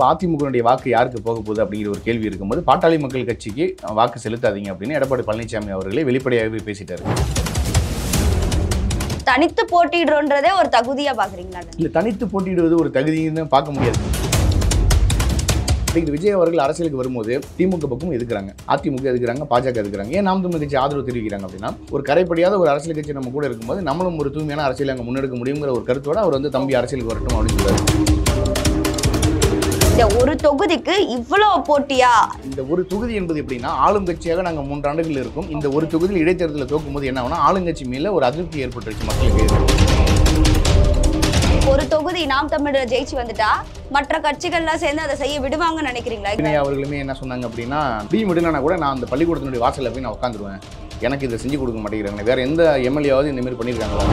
இப்போ அதிமுகனுடைய வாக்கு யாருக்கு போக போகுது அப்படிங்கிற ஒரு கேள்வி இருக்கும்போது பாட்டாளி மக்கள் கட்சிக்கு வாக்கு செலுத்தாதீங்க அப்படின்னு எடப்பாடி பழனிசாமி அவர்களே வெளிப்படையாகவே பேசிட்டாரு தனித்து போட்டியிடுறோன்றதே ஒரு தகுதியாக பார்க்குறீங்களா இல்லை தனித்து போட்டியிடுவது ஒரு தகுதின்னு பார்க்க முடியாது இன்றைக்கு விஜய் அவர்கள் அரசியலுக்கு வரும்போது திமுக பக்கம் எதுக்குறாங்க அதிமுக எதுக்குறாங்க பாஜக எதுக்குறாங்க ஏன் நாம் தமிழ் கட்சி ஆதரவு தெரிவிக்கிறாங்க அப்படின்னா ஒரு கரைப்படியாத ஒரு அரசியல் கட்சி நம்ம கூட இருக்கும்போது நம்மளும் ஒரு தூய்மையான அரசியல் அங்கே முன்னெடுக்க முடியுங்கிற ஒரு கருத்தோட அவர் வந்து தம்பி அரசியலுக்கு வரட்டும் அப்படின்னு சொல்லுவார் ஒரு தொகுதிக்கு இவ்வளோ போட்டியா இந்த ஒரு தொகுதி என்பது எப்படின்னா ஆளுங்கட்சியாக நாங்கள் மூன்று ஆண்டுகள் இருக்கும் இந்த ஒரு தொகுதியில் இடைத்தேர்தலில் தோக்கும் போது என்ன ஆகும் ஆளுங்கட்சி மேல ஒரு அதிருப்தி ஏற்பட்டுருச்சு மக்களுக்கு ஒரு தொகுதி நாம் தமிழர் ஜெயிச்சு வந்துட்டா மற்ற கட்சிகள்லாம் சேர்ந்து அதை செய்ய விடுவாங்கன்னு நினைக்கிறீங்களா அவர்களுமே என்ன சொன்னாங்க அப்படின்னா டீம் விடுனா கூட நான் அந்த பள்ளிக்கூடத்தினுடைய வாசல போய் நான் உட்காந்துருவேன் எனக்கு இதை செஞ்சு கொடுக்க மாட்டேங்கிறாங்க வேற எந்த எம்எல்ஏவாவது இந்த மாதிரி பண்ணியிருக்காங்களா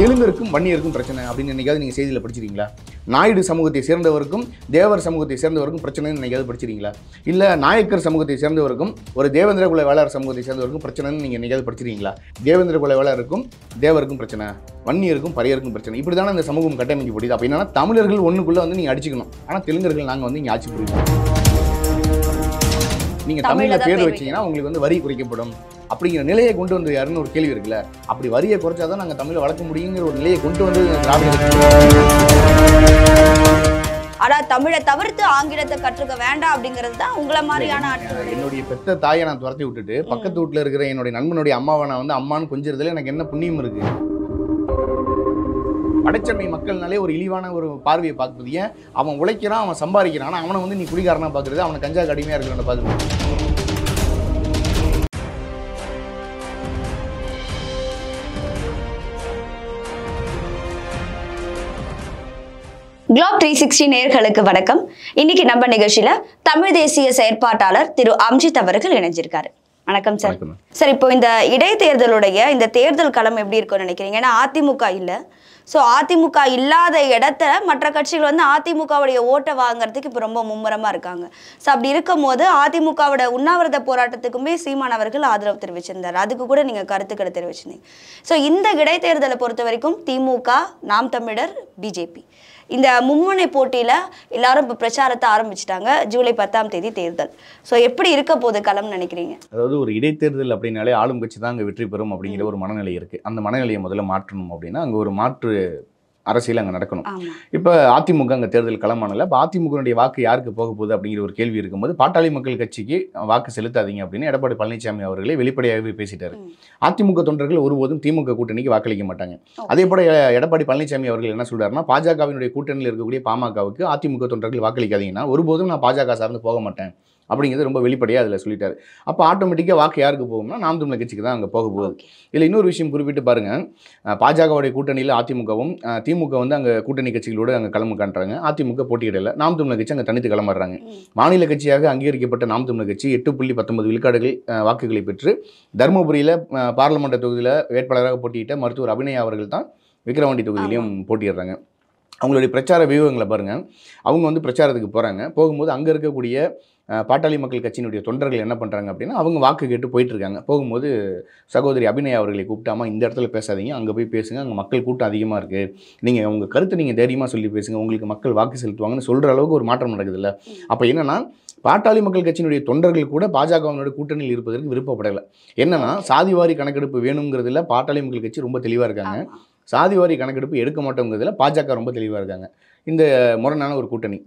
தெலுங்கருக்கும் வன்னியருக்கும் பிரச்சனை அப்படின்னு என்னைக்காவது நீங்கள் செய்தியில் படிச்சிருக்கீங்களா நாயுடு சமூகத்தை சேர்ந்தவருக்கும் தேவர் சமூகத்தை சேர்ந்தவருக்கும் பிரச்சனைன்னு நீங்கள் படிச்சிருக்கீங்களா இல்லை நாயக்கர் சமூகத்தை சேர்ந்தவருக்கும் ஒரு தேவேந்திர குல வேளாளர் சமூகத்தை சேர்ந்தவருக்கும் பிரச்சனைன்னு நீங்கள் எதாவது படிச்சிருக்கீங்களா தேவேந்திர குல வேளாருக்கும் தேவருக்கும் பிரச்சனை வன்னியருக்கும் பரியருக்கும் பிரச்சனை இப்படி தானே இந்த சமூகம் கட்டமைக்கப்படுது அப்போ என்னன்னா தமிழர்கள் ஒன்றுக்குள்ளே வந்து நீங்கள் அடிச்சுக்கணும் ஆனால் தெலுங்கர்கள் நாங்கள் வந்து இங்கே ஆட்சி புரியும் நீங்கள் தமிழில் பேர் வச்சீங்கன்னா உங்களுக்கு வந்து வரி குறைக்கப்படும் அப்படிங்கிற நிலையை கொண்டு வந்து யாருன்னு ஒரு கேள்வி இருக்குல்ல அப்படி வரியை குறைச்சாதான் நாங்கள் தமிழை வளர்க்க முடியுங்கிற ஒரு நிலையை கொண்டு வந்து திராவிட தமிழை தவிர்த்து ஆங்கிலத்தை கற்றுக்க வேண்டாம் அப்படிங்கிறது தான் உங்களை மாதிரியான என்னுடைய தாயை நான் துரத்தி விட்டுட்டு பக்கத்து வீட்டில் இருக்கிற என்னுடைய நண்பனுடைய அம்மாவை நான் வந்து அம்மான்னு எனக்கு என்ன புண்ணியம் மக்கள்னாலே ஒரு இழிவான ஒரு பார்வையை அவன் உழைக்கிறான் அவன் சம்பாதிக்கிறான் அவனை வந்து நீ குடிகாரனா பார்க்குறது அவனை கஞ்சா கடுமையாக இருக்கிறான்னு குளோப் த்ரீ சிக்ஸ்டி நேர்களுக்கு வணக்கம் இன்னைக்கு நம்ம நிகழ்ச்சியில தமிழ் தேசிய செயற்பாட்டாளர் திரு அம்ஜித் அவர்கள் இணைஞ்சிருக்காரு வணக்கம் சார் சார் இப்போ இந்த இடைத்தேர்தலுடைய இந்த தேர்தல் களம் எப்படி இருக்கும்னு நினைக்கிறீங்க ஏன்னா அதிமுக இல்லை ஸோ அதிமுக இல்லாத இடத்துல மற்ற கட்சிகள் வந்து அதிமுகவுடைய ஓட்டை வாங்குறதுக்கு இப்போ ரொம்ப மும்முரமாக இருக்காங்க ஸோ அப்படி இருக்கும் போது அதிமுகவோட உண்ணாவிரத போராட்டத்துக்குமே சீமானவர்கள் ஆதரவு தெரிவிச்சிருந்தார் அதுக்கு கூட நீங்கள் கருத்துக்களை தெரிவிச்சிருந்தீங்க ஸோ இந்த இடைத்தேர்தலை பொறுத்த வரைக்கும் திமுக நாம் தமிழர் பிஜேபி இந்த மும்முனை போட்டியில் எல்லாரும் இப்போ பிரச்சாரத்தை ஆரம்பிச்சிட்டாங்க ஜூலை பத்தாம் தேதி தேர்தல் ஸோ எப்படி இருக்க போது களம்னு நினைக்கிறீங்க அதாவது ஒரு இடைத்தேர்தல் அப்படின்னாலே ஆளும் கட்சி தான் அங்கே வெற்றி பெறும் அப்படிங்கிற ஒரு மனநிலை இருக்குது அந்த மனநிலையை முதல்ல மாற்றணும் அப்படின்னா அங்கே ஒரு மாற்று அரசியல் அங்கே நடக்கணும் இப்போ அதிமுக அங்கே தேர்தல் களமானல இப்போ அதிமுகனுடைய வாக்கு யாருக்கு போக போகுது அப்படிங்கிற ஒரு கேள்வி இருக்கும்போது பாட்டாளி மக்கள் கட்சிக்கு வாக்கு செலுத்தாதீங்க அப்படின்னு எடப்பாடி பழனிசாமி அவர்களே வெளிப்படையாகவே பேசிட்டார் அதிமுக தொண்டர்கள் ஒருபோதும் திமுக கூட்டணிக்கு வாக்களிக்க மாட்டாங்க அதே போல எடப்பாடி பழனிசாமி அவர்கள் என்ன சொல்றாருன்னா பாஜகவினுடைய கூட்டணியில் இருக்கக்கூடிய பாமகவுக்கு அதிமுக தொண்டர்கள் வாக்களிக்காதீங்கன்னா ஒருபோதும் நான் பாஜக சார்ந்து போக மாட்டேன் அப்படிங்கிறது ரொம்ப வெளிப்படையாக அதில் சொல்லிட்டாரு அப்போ ஆட்டோமேட்டிக்காக வாக்கு யாருக்கு போகும்னா நாம் தமிழ் கட்சிக்கு தான் அங்கே போக போகுது இதில் இன்னொரு விஷயம் குறிப்பிட்டு பாருங்கள் பாஜகவுடைய கூட்டணியில் அதிமுகவும் திமுக வந்து அங்கே கூட்டணி கட்சிகளோடு அங்கே கிளம்பு காண்றாங்க அதிமுக போட்டியிடல நாம் தமிழ் கட்சி அங்கே தனித்து கிளம்புறாங்க மாநில கட்சியாக அங்கீகரிக்கப்பட்ட நாம் தமிழ் கட்சி எட்டு புள்ளி பத்தொன்பது விழுக்காடுகள் வாக்குகளை பெற்று தருமபுரியில் பாராளுமன்ற தொகுதியில் வேட்பாளராக போட்டியிட்ட மருத்துவர் அபிநயா அவர்கள் தான் விக்கிரவாண்டி தொகுதியிலையும் போட்டிடுறாங்க அவங்களுடைய பிரச்சார வியூகங்களை பாருங்கள் அவங்க வந்து பிரச்சாரத்துக்கு போகிறாங்க போகும்போது அங்கே இருக்கக்கூடிய பாட்டாளி மக்கள் கட்சியினுடைய தொண்டர்கள் என்ன பண்ணுறாங்க அப்படின்னா அவங்க வாக்கு கேட்டு போயிட்டுருக்காங்க போகும்போது சகோதரி அபிநயா அவர்களை கூப்பிட்டாமா இந்த இடத்துல பேசாதீங்க அங்கே போய் பேசுங்க அங்கே மக்கள் கூட்டம் அதிகமாக இருக்குது நீங்கள் உங்கள் கருத்தை நீங்கள் தைரியமாக சொல்லி பேசுங்க உங்களுக்கு மக்கள் வாக்கு செலுத்துவாங்கன்னு சொல்கிற அளவுக்கு ஒரு மாற்றம் நடக்குது இல்லை அப்போ என்னென்னா பாட்டாளி மக்கள் கட்சியினுடைய தொண்டர்கள் கூட பாஜகவினுடைய கூட்டணியில் இருப்பதற்கு விருப்பப்படலை என்னென்னா சாதிவாரி கணக்கெடுப்பு வேணுங்கிறதுல பாட்டாளி மக்கள் கட்சி ரொம்ப தெளிவாக இருக்காங்க சாதிவாரி கணக்கெடுப்பு எடுக்க மாட்டோங்கிறதுல பாஜக ரொம்ப தெளிவாக இருக்காங்க இந்த முரணான ஒரு கூட்டணி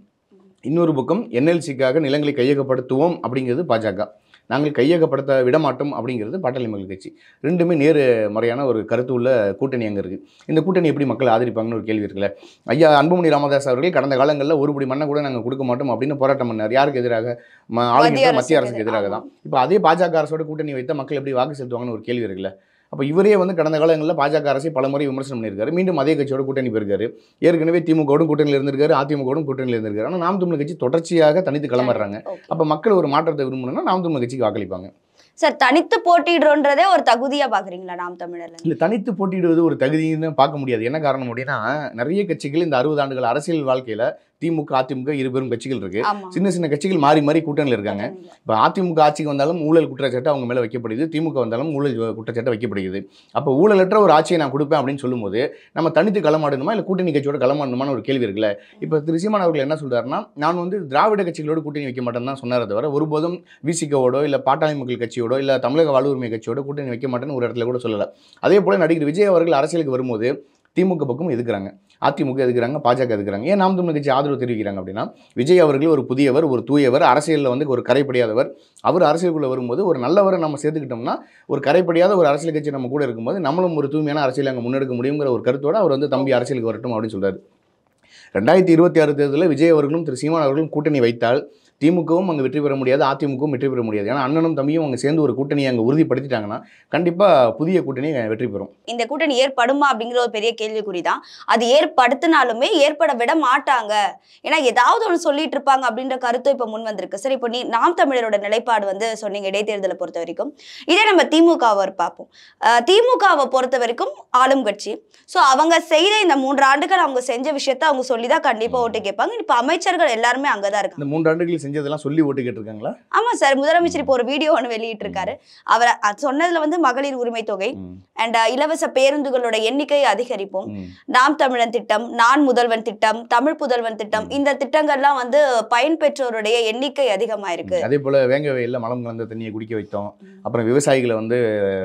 இன்னொரு பக்கம் என்எல்சிக்காக நிலங்களை கையகப்படுத்துவோம் அப்படிங்கிறது பாஜக நாங்கள் கையகப்படுத்த விடமாட்டோம் அப்படிங்கிறது பாட்டாளி மக்கள் கட்சி ரெண்டுமே நேரு முறையான ஒரு கருத்து உள்ள கூட்டணி அங்கே இருக்குது இந்த கூட்டணி எப்படி மக்கள் ஆதரிப்பாங்கன்னு ஒரு கேள்வி இருக்குல்ல ஐயா அன்புமணி ராமதாஸ் அவர்கள் கடந்த காலங்களில் ஒரு படி மண்ணை கூட நாங்கள் கொடுக்க மாட்டோம் அப்படின்னு போராட்டம் பண்ணார் யாருக்கு எதிராக ஆளுநர் மத்திய அரசுக்கு எதிராக தான் இப்போ அதே பாஜக அரசோட கூட்டணி வைத்த மக்கள் எப்படி வாக்கு செலுத்துவாங்கன்னு ஒரு கேள்வி இருக்குல்ல அப்போ இவரே வந்து கடந்த காலங்களில் பாஜக அரசை பலமுறை விமர்சனம் பண்ணியிருக்காரு மீண்டும் அதே கட்சியோட கூட்டணி போயிருக்காரு ஏற்கனவே திமுகவோடும் கூட்டணியில் இருந்திருக்காரு அதிமுகவோடும் கூட்டணியில் இருந்திருக்காரு ஆனால் நாம் தமிழ் கட்சி தொடர்ச்சியாக தனித்து கிளம்புறாங்க அப்போ மக்கள் ஒரு மாற்றத்தை விரும்பணும்னா நாம் தமிழ் கட்சிக்கு வாக்களிப்பாங்க சார் தனித்து போட்டிடுறோன்றதே ஒரு தகுதியாக பார்க்குறீங்களா நாம் தமிழர் இல்லை தனித்து போட்டியிடுவது ஒரு தகுதின்னு பார்க்க முடியாது என்ன காரணம் அப்படின்னா நிறைய கட்சிகள் இந்த அறுபது ஆண்டுகள் அரசியல் வாழ்க்கையில் திமுக அதிமுக இருபெரும் கட்சிகள் இருக்கு சின்ன சின்ன கட்சிகள் மாறி மாறி கூட்டணியில் இருக்காங்க இப்போ அதிமுக ஆட்சிக்கு வந்தாலும் ஊழல் குற்றச்சாட்டு அவங்க மேலே வைக்கப்படுது திமுக வந்தாலும் ஊழல் குற்றச்சாட்டு வைக்கப்படுகிறது அப்போ ஊழலற்ற ஒரு ஆட்சியை நான் கொடுப்பேன் அப்படின்னு சொல்லும்போது நம்ம தனித்து களமாடணுமா இல்லை கூட்டணி கட்சியோட களமாடணுமான ஒரு கேள்வி இருக்குல்ல இப்போ திரு சீமான் அவர்கள் என்ன சொல்றாருன்னா நான் வந்து திராவிட கட்சிகளோட கூட்டணி வைக்க மாட்டேன்னு தான் சொன்னார் தவிர ஒருபோதும் விசிகோடோ இல்லை பாட்டாளி மக்கள் கட்சியோடோ இல்லை தமிழக வாழ்வுரிமை கட்சியோட கூட்டணி வைக்க மாட்டேன்னு ஒரு இடத்துல கூட சொல்லல அதே போல் நடிகர் விஜய் அவர்கள் அரசியலுக்கு வரும்போது திமுக பக்கம் எதுக்குறாங்க அதிமுக எதுக்குறாங்க பாஜக எதுக்குறாங்க ஏன் நாம் தமிழ் கட்சி ஆதரவு தெரிவிக்கிறாங்க அப்படின்னா விஜய் அவர்கள் ஒரு புதியவர் ஒரு தூயவர் அரசியலில் வந்து ஒரு கரைப்படியாதவர் அவர் அரசியலுக்குள்ளே வரும்போது ஒரு நல்லவரை நம்ம சேர்த்துக்கிட்டோம்னா ஒரு கரைப்படியாத ஒரு அரசியல் கட்சி நம்ம கூட இருக்கும்போது நம்மளும் ஒரு தூய்மையான அரசியல் அங்கே முன்னெடுக்க முடியுங்கிற ஒரு கருத்தோடு அவர் வந்து தம்பி அரசியலுக்கு வரட்டும் அப்படின்னு சொல்கிறார் ரெண்டாயிரத்தி இருபத்தி ஆறு தேர்தலில் விஜய் அவர்களும் திரு சீமான் அவர்களும் கூட்டணி வைத்தால் திமுகவும் அங்கே வெற்றி பெற முடியாது அதிமுகவும் வெற்றி பெற முடியாது ஏன்னா அண்ணனும் தம்பியும் அவங்க சேர்ந்து ஒரு கூட்டணியை அங்கே உறுதிப்படுத்திட்டாங்கன்னா கண்டிப்பாக புதிய கூட்டணி வெற்றி பெறும் இந்த கூட்டணி ஏற்படுமா அப்படிங்கிற ஒரு பெரிய கேள்விக்குறி தான் அது ஏற்படுத்தினாலுமே ஏற்பட விட மாட்டாங்க ஏன்னா ஏதாவது ஒன்று சொல்லிட்டு இருப்பாங்க அப்படின்ற கருத்தும் இப்போ முன் வந்திருக்கு சரி இப்போ நீ நாம் தமிழரோட நிலைப்பாடு வந்து சொன்னீங்க இடைத்தேர்தலை பொறுத்த வரைக்கும் இதே நம்ம திமுகவை பார்ப்போம் திமுகவை பொறுத்த வரைக்கும் ஆளும் கட்சி ஸோ அவங்க செய்த இந்த மூன்று ஆண்டுகள் அவங்க செஞ்ச விஷயத்த அவங்க சொல்லி தான் கண்டிப்பாக ஓட்டு கேட்பாங்க இப்போ அமைச்சர்கள் எல்லாருமே அங்கே தான் இருக்காங்க இந்த மூன்று ஆண்டுகள் செஞ்சதெல்லாம் சொல்லி ஓட்டு கேட்டிருக்காங்களா ஆமா சார் முதலமைச்சர் இப்போ ஒரு வீடியோ ஒன்று வெளியிட்டிருக்காரு அவர் சொன்னதுல வந்து மகளிர் உரிமை தொகை அண்ட் இலவச பேருந்துகளோட எண்ணிக்கை அதிகரிப்போம் நாம் தமிழன் திட்டம் நான் முதல்வன் திட்டம் தமிழ் புதல்வன் திட்டம் இந்த திட்டங்கள்லாம் வந்து பயன்பெற்றோருடைய எண்ணிக்கை அதிகமாயிருக்கு அதே போல வேங்க வயலில் மலம் கலந்த தண்ணியை குடிக்க வைத்தோம் அப்புறம் விவசாயிகளை வந்து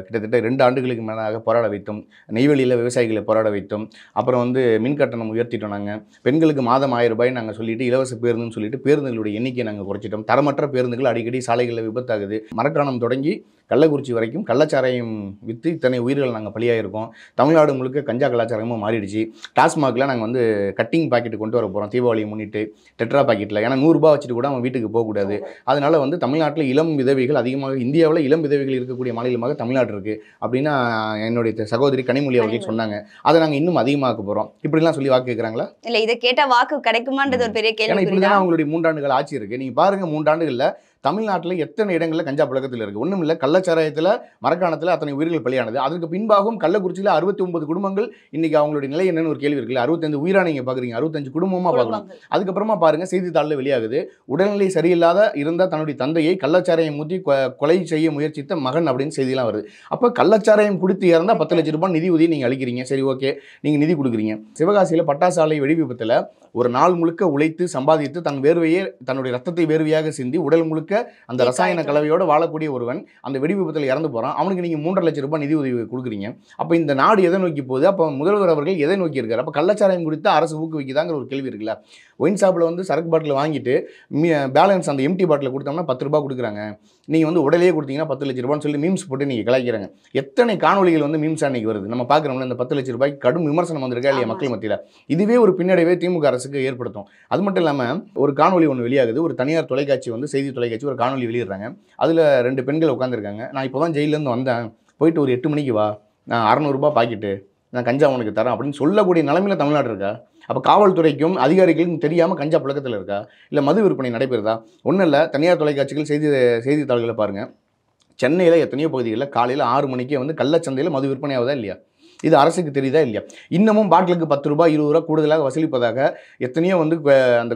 கிட்டத்தட்ட ரெண்டு ஆண்டுகளுக்கு மேலாக போராட வைத்தோம் நெய்வேலியில் விவசாயிகளை போராட வைத்தோம் அப்புறம் வந்து மின் கட்டணம் உயர்த்திட்டோம் நாங்கள் பெண்களுக்கு மாதம் ஆயிரம் ரூபாய் நாங்கள் சொல்லிட்டு இலவச பேருந்துன்னு சொல்லிட்டு பேருந்துகளுடைய எண்ணிக்கை நாங்கள் குறைச்சிட்டோம் தரமற்ற பேருந்துகள் அடிக்கடி சாலைகளில் விபத்தாகுது மரக்காணம் தொடங்கி கள்ளக்குறிச்சி வரைக்கும் கள்ளச்சாரையும் விற்று இத்தனை உயிர்கள் நாங்கள் பலியாகிருக்கோம் தமிழ்நாடு முழுக்க கஞ்சா கலாச்சாரமும் மாறிடுச்சு டாஸ்மாகில் நாங்கள் வந்து கட்டிங் பாக்கெட் கொண்டு வர போகிறோம் தீபாவளியை முன்னிட்டு டெட்ரா பாக்கெட்டில் ஏன்னா நூறுரூபா வச்சுட்டு கூட அவன் வீட்டுக்கு போகக்கூடாது அதனால் வந்து தமிழ்நாட்டில் இளம் விதவிகள் அதிகமாக இந்தியாவில் இளம் விதவிகள் இருக்கக்கூடிய மாநிலமாக தமிழ்நாடு இருக்குது அப்படின்னா என்னுடைய சகோதரி கனிமொழி அவர்கள் சொன்னாங்க அதை நாங்கள் இன்னும் அதிகமாக்க போகிறோம் இப்படிலாம் சொல்லி வாக்கு கேட்குறாங்களா இல்லை இதை கேட்டால் வாக்கு கிடைக்குமான்றது ஒரு பெரிய கேள்வி அவங்களுடைய மூன்றாண்டுகள் ஆட்சி இருக்குது நீங்கள் பாருங்கள் மூன்றாண்டுகளில் தமிழ்நாட்டில் எத்தனை இடங்களில் கஞ்சா புழக்கத்தில் இருக்குது ஒன்றும் இல்லை கள்ளச்சாராயத்தில் மரக்காணத்தில் அத்தனை உயிர்கள் பலியானது அதற்கு பின்பாகவும் கள்ளக்குறிச்சியில் அறுபத்தி ஒன்பது குடும்பங்கள் இன்றைக்கி அவங்களுடைய நிலை என்னென்னு ஒரு கேள்வி இருக்குல்ல அறுபத்தஞ்சு உயிராக நீங்கள் பார்க்குறீங்க அறுபத்தஞ்சு குடும்பமாக பார்க்கலாம் அதுக்கப்புறமா பாருங்கள் செய்தித்தாளில் வெளியாகுது உடல்நிலை சரியில்லாத இருந்தால் தன்னுடைய தந்தையை கள்ளச்சாராயம் ஊற்றி கொலை செய்ய முயற்சித்த மகன் அப்படின்னு செய்திலாம் வருது அப்போ கள்ளச்சாராயம் கொடுத்து இறந்தால் பத்து லட்ச ரூபாய் நிதி உதவி நீங்கள் அளிக்கிறீங்க சரி ஓகே நீங்கள் நிதி கொடுக்குறீங்க சிவகாசியில் பட்டாசாலை வெடி விபத்தில் ஒரு நாள் முழுக்க உழைத்து சம்பாதித்து தன் வேர்வையே தன்னுடைய ரத்தத்தை வேர்வையாக சிந்தி உடல் முழுக்க அந்த ரசாயன கலவையோடு வாழக்கூடிய ஒருவன் அந்த வெடி விபத்தில் இறந்து போகிறான் அவனுக்கு நீங்கள் மூன்றரை லட்சம் ரூபாய் நிதி உதவி கொடுக்குறீங்க அப்போ இந்த நாடு எதை நோக்கி போகுது அப்போ முதல்வர் அவர்கள் எதை நோக்கி இருக்கார் அப்போ கள்ளச்சாரம் குறித்து அரசு ஊக்குவிக்குதாங்கிற ஒரு கேள்வி இருக்குல்ல ஒயின் ஷாப்பில் வந்து சரக்கு பாட்டில் வாங்கிட்டு பேலன்ஸ் அந்த எம்டி பாட்டில் கொடுத்தோம்னா பத்து ரூபா கொடுக்குறாங்க நீங்கள் வந்து உடலையே கொடுத்தீங்கன்னா பத்து லட்ச ரூபான்னு சொல்லி மீம்ஸ் போட்டு நீங்கள் கலாய்க்கிறாங்க எத்தனை காணொலிகள் வந்து மீம்ஸ் அன்னைக்கு வருது நம்ம பார்க்குறோம்ல இந்த பத்து லட்ச ரூபாய்க்கு கடும் விமர்சனம் வந்திருக்கா இல்லையா மக்கள் மத்தியில் இதுவே ஒரு பின்னடைவே திமுக அரசுக்கு ஏற்படுத்தும் அது மட்டும் இல்லாமல் ஒரு காணொலி ஒன்று வெளியாகுது ஒரு தனியார் தொலைக்காட்சி வந்து செய்தி தொலைக்காட்சி ஒரு காணொலி வெளியிடுறாங்க அதில் ரெண்டு பெண்கள் உட்காந்துருக்காங்க நான் இப்போ தான் ஜெயிலேருந்து வந்தேன் போயிட்டு ஒரு எட்டு மணிக்கு வா நான் அறநூறுபா பாக்கெட்டு நான் கஞ்சா உனக்கு தரேன் அப்படின்னு சொல்லக்கூடிய நிலமையில தமிழ்நாடு இருக்கா அப்போ காவல்துறைக்கும் அதிகாரிகளுக்கும் தெரியாமல் கஞ்சா புழக்கத்தில் இருக்கா இல்லை மது விற்பனை நடைபெறுதா ஒன்றும் இல்லை தனியார் தொலைக்காட்சிகள் செய்தி செய்தித்தாள்களை பாருங்கள் சென்னையில் எத்தனையோ பகுதிகளில் காலையில் ஆறு மணிக்கே வந்து கள்ளச்சந்தையில் மது விற்பனை ஆகுதா இல்லையா இது அரசுக்கு தெரியுதா இல்லையா இன்னமும் பாட்டிலுக்கு பத்து ரூபாய் இருபது ரூபா கூடுதலாக வசூலிப்பதாக எத்தனையோ வந்து அந்த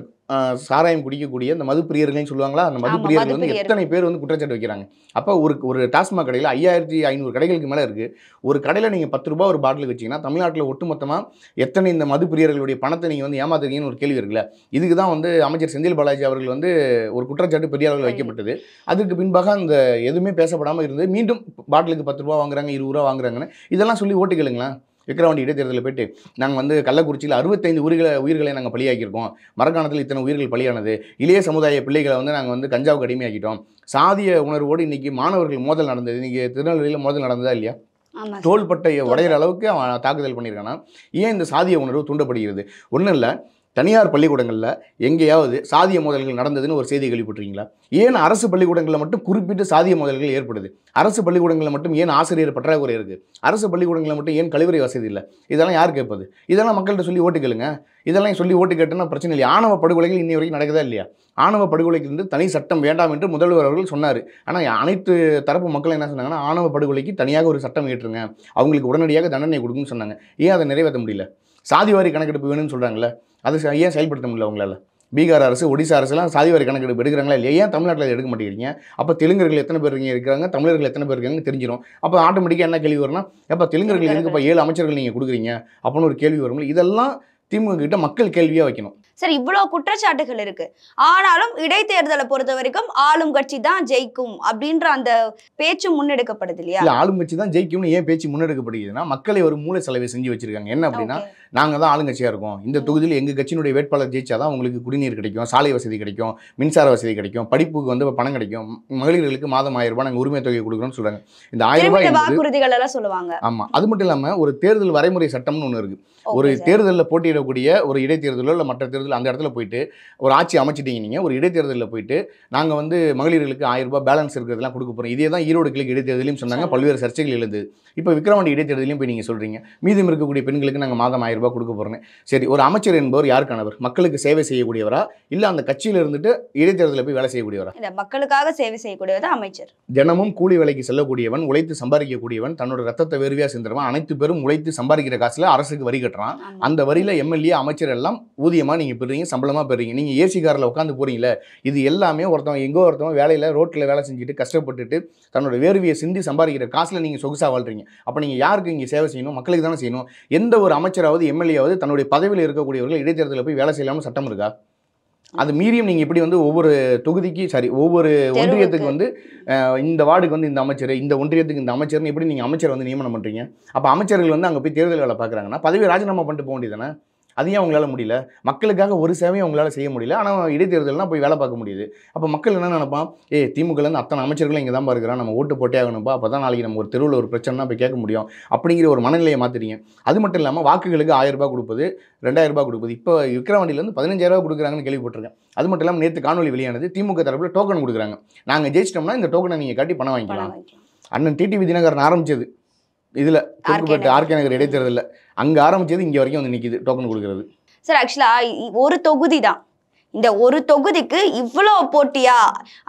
சாராயம் குடிக்கக்கூடிய அந்த மது பிரியர்கள்னு சொல்லுவாங்களா அந்த மது பிரியர்கள் வந்து எத்தனை பேர் வந்து குற்றச்சாட்டு வைக்கிறாங்க அப்போ ஒரு ஒரு டாஸ்மாக் கடையில் ஐயாயிரத்தி ஐநூறு கடைகளுக்கு மேலே இருக்குது ஒரு கடையில் நீங்கள் பத்து ரூபா ஒரு பாட்டில் வச்சிங்கன்னா தமிழ்நாட்டில் ஒட்டுமொத்தமாக எத்தனை இந்த மது பிரியர்களுடைய பணத்தை நீங்கள் வந்து ஏமாத்துறீங்கன்னு ஒரு கேள்வி இருக்குல்ல இதுக்கு தான் வந்து அமைச்சர் செந்தில் பாலாஜி அவர்கள் வந்து ஒரு குற்றச்சாட்டு பெரிய அளவில் வைக்கப்பட்டது அதுக்கு பின்பாக அந்த எதுவுமே பேசப்படாமல் இருந்து மீண்டும் பாட்டிலுக்கு பத்து ரூபா வாங்குறாங்க இருபது ரூபா வாங்குறாங்கன்னு இதெல்லாம் சொல்லி ஓட்டு கேளுங்களேன் விக்கிரவாண்டி இடைத்தேர்தலில் போயிட்டு நாங்கள் வந்து கள்ளக்குறிச்சியில் அறுபத்தைந்து உயிர்களை உயிர்களை நாங்கள் பலியாக்கியிருக்கோம் மரக்காணத்தில் இத்தனை உயிர்கள் பலியானது இளைய சமுதாய பிள்ளைகளை வந்து நாங்கள் வந்து கஞ்சாவுக்கு அடிமையாக்கிட்டோம் சாதிய உணர்வோடு இன்றைக்கி மாணவர்கள் மோதல் நடந்தது இன்றைக்கி திருநெல்வேலியில் மோதல் நடந்ததா இல்லையா தோள்பட்டையை உடையிற அளவுக்கு அவன் தாக்குதல் பண்ணியிருக்கானா ஏன் இந்த சாதிய உணர்வு தூண்டப்படுகிறது ஒன்றும் இல்லை தனியார் பள்ளிக்கூடங்களில் எங்கேயாவது சாதிய மோதல்கள் நடந்ததுன்னு ஒரு செய்தி கேள்விப்பட்டிருக்கீங்களா ஏன் அரசு பள்ளிக்கூடங்களில் மட்டும் குறிப்பிட்டு சாதிய மோதல்கள் ஏற்படுது அரசு பள்ளிக்கூடங்களில் மட்டும் ஏன் ஆசிரியர் பற்றாக்குறை இருக்குது அரசு பள்ளிக்கூடங்களில் மட்டும் ஏன் கழிவுறை வசதி இல்லை இதெல்லாம் யார் கேட்பது இதெல்லாம் மக்கள்கிட்ட சொல்லி ஓட்டு கேளுங்க இதெல்லாம் சொல்லி ஓட்டு கேட்டோன்னா பிரச்சனை இல்லை ஆணவ படுகொலைகள் இன்னி வரைக்கும் நடக்குதா இல்லையா ஆணவ படுகொலைக்கு வந்து தனி சட்டம் வேண்டாம் என்று முதல்வர் அவர்கள் சொன்னார் ஆனால் அனைத்து தரப்பு மக்கள் என்ன சொன்னாங்கன்னா ஆணவ படுகொலைக்கு தனியாக ஒரு சட்டம் ஏற்றுங்க அவங்களுக்கு உடனடியாக தண்டனை கொடுக்குன்னு சொன்னாங்க ஏன் அதை நிறைவேற்ற முடியல சாதிவாரி கணக்கெடுப்பு வேணும்னு சொல்கிறாங்களே அது ஏன் செயல்படுத்த முடியல உங்களால் பீகார் அரசு ஒடிசா அரசுலாம் சாதிவாரி கணக்கு எடுக்கிறாங்களா இல்லையா ஏன் தமிழ்நாட்டில் எடுக்க மாட்டேங்கிறீங்க அப்போ தெலுங்கர்கள் எத்தனை பேர் இருக்கிறாங்க தமிழர்கள் எத்தனை பேர் இருக்காங்க தெரிஞ்சிடும் அப்போ ஆட்டோமேட்டிக்காக என்ன கேள்வி வரும்னா எப்போ தெலுங்கர்களுக்கு இப்போ ஏழு அமைச்சர்கள் நீங்கள் கொடுக்குறீங்க அப்படின்னு ஒரு கேள்வி வரும் இதெல்லாம் திமுக கிட்ட மக்கள் கேள்வியாக வைக்கணும் சரி இவ்வளவு குற்றச்சாட்டுகள் இருக்கு ஆனாலும் இடைத்தேர்தலை பொறுத்த வரைக்கும் ஆளும் கட்சி தான் ஜெயிக்கும் அப்படின்ற அந்த பேச்சு முன்னெடுக்கப்படுது இல்லையா ஆளும் கட்சி தான் ஜெயிக்கும்னு ஏன் பேச்சு முன்னெடுக்கப்படுகிறதுனா மக்களை ஒரு மூளை செலவை செஞ்சு வச்சிருக்காங்க என்ன அப்படின்னா நாங்க தான் ஆளுங்கட்சியா இருக்கோம் இந்த தொகுதியில் எங்க கட்சியினுடைய வேட்பாளர் ஜெயிச்சாதான் உங்களுக்கு குடிநீர் கிடைக்கும் சாலை வசதி கிடைக்கும் மின்சார வசதி கிடைக்கும் படிப்புக்கு வந்து பணம் கிடைக்கும் மகளிர்களுக்கு மாதம் ஆயிரம் ரூபாய் நாங்கள் உரிமை தொகை கொடுக்குறோம்னு சொல்றாங்க இந்த ஆயிரம் ரூபாய் வாக்குறுதிகள் எல்லாம் சொல்லுவாங்க ஆமா அது மட்டும் இல்லாம ஒரு தேர்தல் வரைமுறை சட்டம்னு ஒன்று இருக்கு ஒரு தேர்தலில் போட்டியிடக்கூடிய ஒரு இடைத்தேர்தலோ இல்லை மற்ற தேர்தல் இடத்துல அந்த இடத்துல போயிட்டு ஒரு ஆட்சி அமைச்சிட்டீங்க நீங்கள் ஒரு இடைத்தேர்தலில் போயிட்டு நாங்கள் வந்து மகளிர்களுக்கு ஆயிரம் ரூபாய் பேலன்ஸ் இருக்கிறதுலாம் கொடுக்க போகிறோம் இதே தான் ஈரோடு கிழக்கு இடைத்தேர்தலையும் சொன்னாங்க பல்வேறு சர்ச்சைகள் எழுது இப்போ விக்ரவாண்டி இடைத்தேர்தலையும் போய் நீங்கள் சொல்கிறீங்க மீதம் இருக்கக்கூடிய பெண்களுக்கு நாங்கள் மாதம் ஆயிரம் ரூபாய் கொடுக்க போகிறோன்னு சரி ஒரு அமைச்சர் என்பவர் யாருக்கானவர் மக்களுக்கு சேவை செய்யக்கூடியவரா இல்லை அந்த கட்சியில் இருந்துட்டு இடைத்தேர்தலில் போய் வேலை செய்யக்கூடியவரா இல்லை மக்களுக்காக சேவை செய்யக்கூடியவர் அமைச்சர் தினமும் கூலி வேலைக்கு செல்லக்கூடியவன் உழைத்து சம்பாதிக்கக்கூடியவன் தன்னோட ரத்தத்தை வேர்வையாக செஞ்சிருவான் அனைத்து பேரும் உழைத்து சம்பாதிக்கிற காசில் அரசுக்கு வரி கட்டுறான் அந்த வரியில் எம்எல்ஏ அமைச்சர் எல்லாம் ஊதியமாக நீங்கள் பெறுறீங்க சம்பளமாக பெறுறீங்க நீங்கள் ஏசி காரில் உட்காந்து போகிறீங்களே இது எல்லாமே ஒருத்தவங்க எங்கோ ஒருத்தவங்க வேலையில் ரோட்டில் வேலை செஞ்சுட்டு கஷ்டப்பட்டுட்டு தன்னோட வேர்வியை சிந்தி சம்பாதிக்கிற காசில் நீங்கள் சொகுசாக வாழ்கிறீங்க அப்போ நீங்கள் யாருக்கு இங்கே சேவை செய்யணும் மக்களுக்கு தானே செய்யணும் எந்த ஒரு அமைச்சராவது எம்எல்ஏவாவது தன்னுடைய பதவியில் இருக்கக்கூடியவர்கள் இடைத்தேர்தலில் போய் வேலை செய்யலாமல் சட்டம் இருக்கா அது மீறியும் நீங்கள் இப்படி வந்து ஒவ்வொரு தொகுதிக்கு சாரி ஒவ்வொரு ஒன்றியத்துக்கு வந்து இந்த வார்டுக்கு வந்து இந்த அமைச்சர் இந்த ஒன்றியத்துக்கு இந்த அமைச்சர்னு எப்படி நீங்கள் அமைச்சர் வந்து நியமனம் பண்ணுறீங்க அப்போ அமைச்சர்கள் வந்து அங்கே போய் தேர்தல் வேலை பார்க்குறாங்கன்னா பதவி ராஜினாமா பண்ணிட்டு போக வேண்டியதானே அது ஏன் முடியல மக்களுக்காக ஒரு சேவையும் அவங்களால செய்ய முடியல ஆனால் இடைத்தேர்தல்னால் போய் வேலை பார்க்க முடியுது அப்போ மக்கள் என்ன நினைப்பான் ஏ திமுகலேருந்து அத்தனை அமைச்சர்களும் இங்கே தான் இருக்கிறான் நம்ம ஓட்டு போட்டே ஆகணும்ப்பா அப்போ தான் நாளைக்கு நம்ம ஒரு தெருவில் ஒரு பிரச்சனைனா போய் கேட்க முடியும் அப்படிங்கிற ஒரு மனநிலையை மாற்றிட்டீங்க அது மட்டும் இல்லாமல் வாக்குகளுக்கு ஆயிரம் ரூபாய் கொடுப்பது ரெண்டாயிரம் ரூபாய் கொடுப்பது இப்போ விக்கிரவாண்டியிலேருந்து பதினஞ்சாயிரம் ரூபாய் கொடுக்குறாங்கன்னு கேள்விப்பட்டிருக்கேன் அது மட்டும் இல்லாமல் நேற்று காணொலி வெளியானது திமுக தரப்பில் டோக்கன் கொடுக்குறாங்க நாங்கள் ஜெயிச்சிட்டோம்னா இந்த டோக்கனை நீங்கள் காட்டி பணம் வாங்கிக்கலாம் அண்ணன் டிடிவி தினகரன் ஆரம்பிச்சது இதில் குறிப்பிட்ட ஆர்கே நகர் இடைத்தேர்தலில் அங்கே ஆரம்பிச்சது இங்கே வரைக்கும் வந்து நிற்கிது டோக்கன் கொடுக்குறது சார் ஆக்சுவலாக ஒரு தொகுதி தான் இந்த ஒரு தொகுதிக்கு இவ்வளோ போட்டியா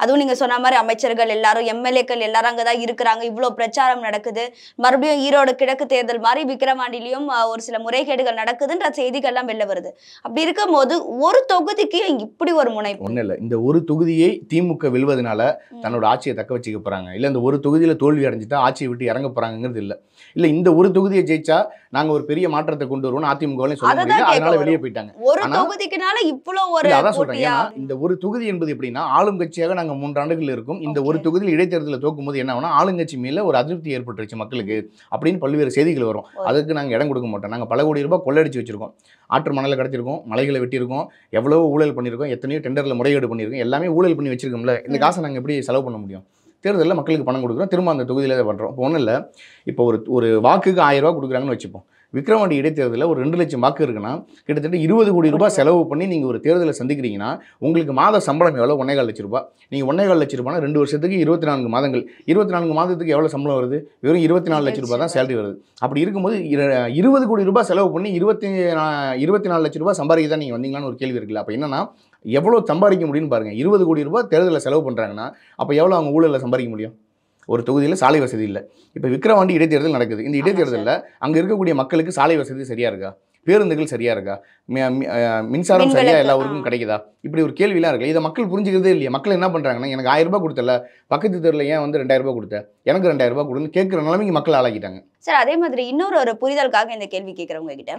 அதுவும் நீங்கள் சொன்ன மாதிரி அமைச்சர்கள் எல்லாரும் எம்எல்ஏக்கள் எல்லாரும் அங்கே தான் இருக்கிறாங்க இவ்வளோ பிரச்சாரம் நடக்குது மறுபடியும் ஈரோடு கிழக்கு தேர்தல் மாதிரி விக்கிரவாண்டிலையும் ஒரு சில முறைகேடுகள் நடக்குதுன்ற செய்திகள்லாம் வெளில வருது அப்படி இருக்கும் போது ஒரு தொகுதிக்கு இப்படி ஒரு முனை ஒன்றும் இல்லை இந்த ஒரு தொகுதியை திமுக வெல்வதனால தன்னோட ஆட்சியை தக்க வச்சுக்க போகிறாங்க இல்லை இந்த ஒரு தொகுதியில் தோல்வி அடைஞ்சிட்டா ஆட்சியை விட்டு இறங்க போகிறாங்கிறது இல்லை இல்லை இந்த ஒரு தொகுதியை ஜெயிச்சா நாங்கள் ஒரு பெரிய மாற்றத்தை கொண்டு வருவோம் அதிமுக வெளியே போயிட்டாங்க ஒரு தொகுதிக்குனால இவ்வளோ ஒரு அதான் சொல்றேன் ஏன்னா இந்த ஒரு தொகுதி என்பது எப்படின்னா ஆளும் கட்சியாக நாங்க மூன்று ஆண்டுகள் இருக்கும் இந்த ஒரு தொகுதியில் இடைத்தேர்தலில் தோக்கும் போது என்ன ஆகும் ஆளுங்கட்சி மேல ஒரு அதிருப்தி ஏற்பட்டுருச்சு மக்களுக்கு அப்படின்னு பல்வேறு செய்திகள் வரும் அதுக்கு நாங்க இடம் கொடுக்க மாட்டோம் நாங்க பல கோடி ரூபாய் கொள்ளடிச்சு வச்சிருக்கோம் ஆற்று மணலை கிடச்சிருக்கோம் மலைகளை வெட்டியிருக்கோம் எவ்வளோ ஊழல் பண்ணியிருக்கோம் எத்தனையோ டெண்டரில் முறையீடு பண்ணியிருக்கோம் எல்லாமே ஊழல் பண்ணி வச்சிருக்கோம்ல இந்த காசை நாங்கள் எப்படி செலவு பண்ண முடியும் தேர்தலில் மக்களுக்கு பணம் கொடுக்குறோம் திரும்ப அந்த தொகுதியில் பண்ணுறோம் இப்போ ஒன்றும் இல்லை இப்போ ஒரு ஒரு வாக்குக்கு ஆயிரம் ரூபா கொடுக்குறாங்கன்னு வச்சுப்போம் விக்ரவாண்டி இடைத்தேர்தலில் ஒரு ரெண்டு லட்சம் வாக்கு இருக்குன்னா கிட்டத்தட்ட இருபது கோடி ரூபாய் செலவு பண்ணி நீங்கள் ஒரு தேர்தலை சந்திக்கிறீங்கன்னா உங்களுக்கு மாத சம்பளம் எவ்வளோ ஒன்னேகால் லட்ச ரூபாய் நீங்கள் ஒன்னேகால் லட்ச ரூபாய்னா ரெண்டு வருஷத்துக்கு இருபத்தி நான்கு மாதங்கள் இருபத்தி நான்கு மாதத்துக்கு எவ்வளோ சம்பளம் வருது வெறும் இருபத்தி நாலு லட்ச ரூபாய் தான் சேலரி வருது அப்படி இருக்கும்போது இருபது கோடி ரூபாய் செலவு பண்ணி இருபத்தி இருபத்தி நாலு லட்ச ரூபாய் சம்பாதிக்க தான் நீங்கள் வந்தீங்களான்னு ஒரு கேள்வி இருக்குல்ல அப்போ என்னன்னா எவ்வளோ சம்பாதிக்க முடியும்னு பாருங்கள் இருபது கோடி ரூபாய் தேர்தலில் செலவு பண்ணுறாங்கன்னா அப்போ எவ்வளோ அவங்க ஊழலில் சம்பாதிக்க முடியும் ஒரு தொகுதியில் சாலை வசதி இல்லை இப்போ விக்கிரவாண்டி இடைத்தேர்தல் நடக்குது இந்த இடைத்தேர்தலில் அங்கே இருக்கக்கூடிய மக்களுக்கு சாலை வசதி சரியாக இருக்கா பேருந்துகள் சரியாக இருக்கா மின்சாரம் சரியாக எல்லா ஊருக்கும் கிடைக்குதா இப்படி ஒரு கேள்விலாம் இருக்குது இதை மக்கள் புரிஞ்சுக்கிறதே இல்லையா மக்கள் என்ன பண்ணுறாங்கன்னா எனக்கு ஆயிரம் ரூபாய் கொடுத்தல பக்கத்து தெருவில் ஏன் வந்து ரெண்டாயிரம் ரூபாய் கொடுத்த எனக்கு ரெண்டாயிரம் ரூபாய் கொடுன்னு கேட்குற நிலைமைக்கு மக்கள் ஆளாக்கிட்டாங்க சார் அதே மாதிரி இன்னொரு ஒரு புரிதலுக்காக இந்த கேள்வி கேட்குறவங்க கிட்ட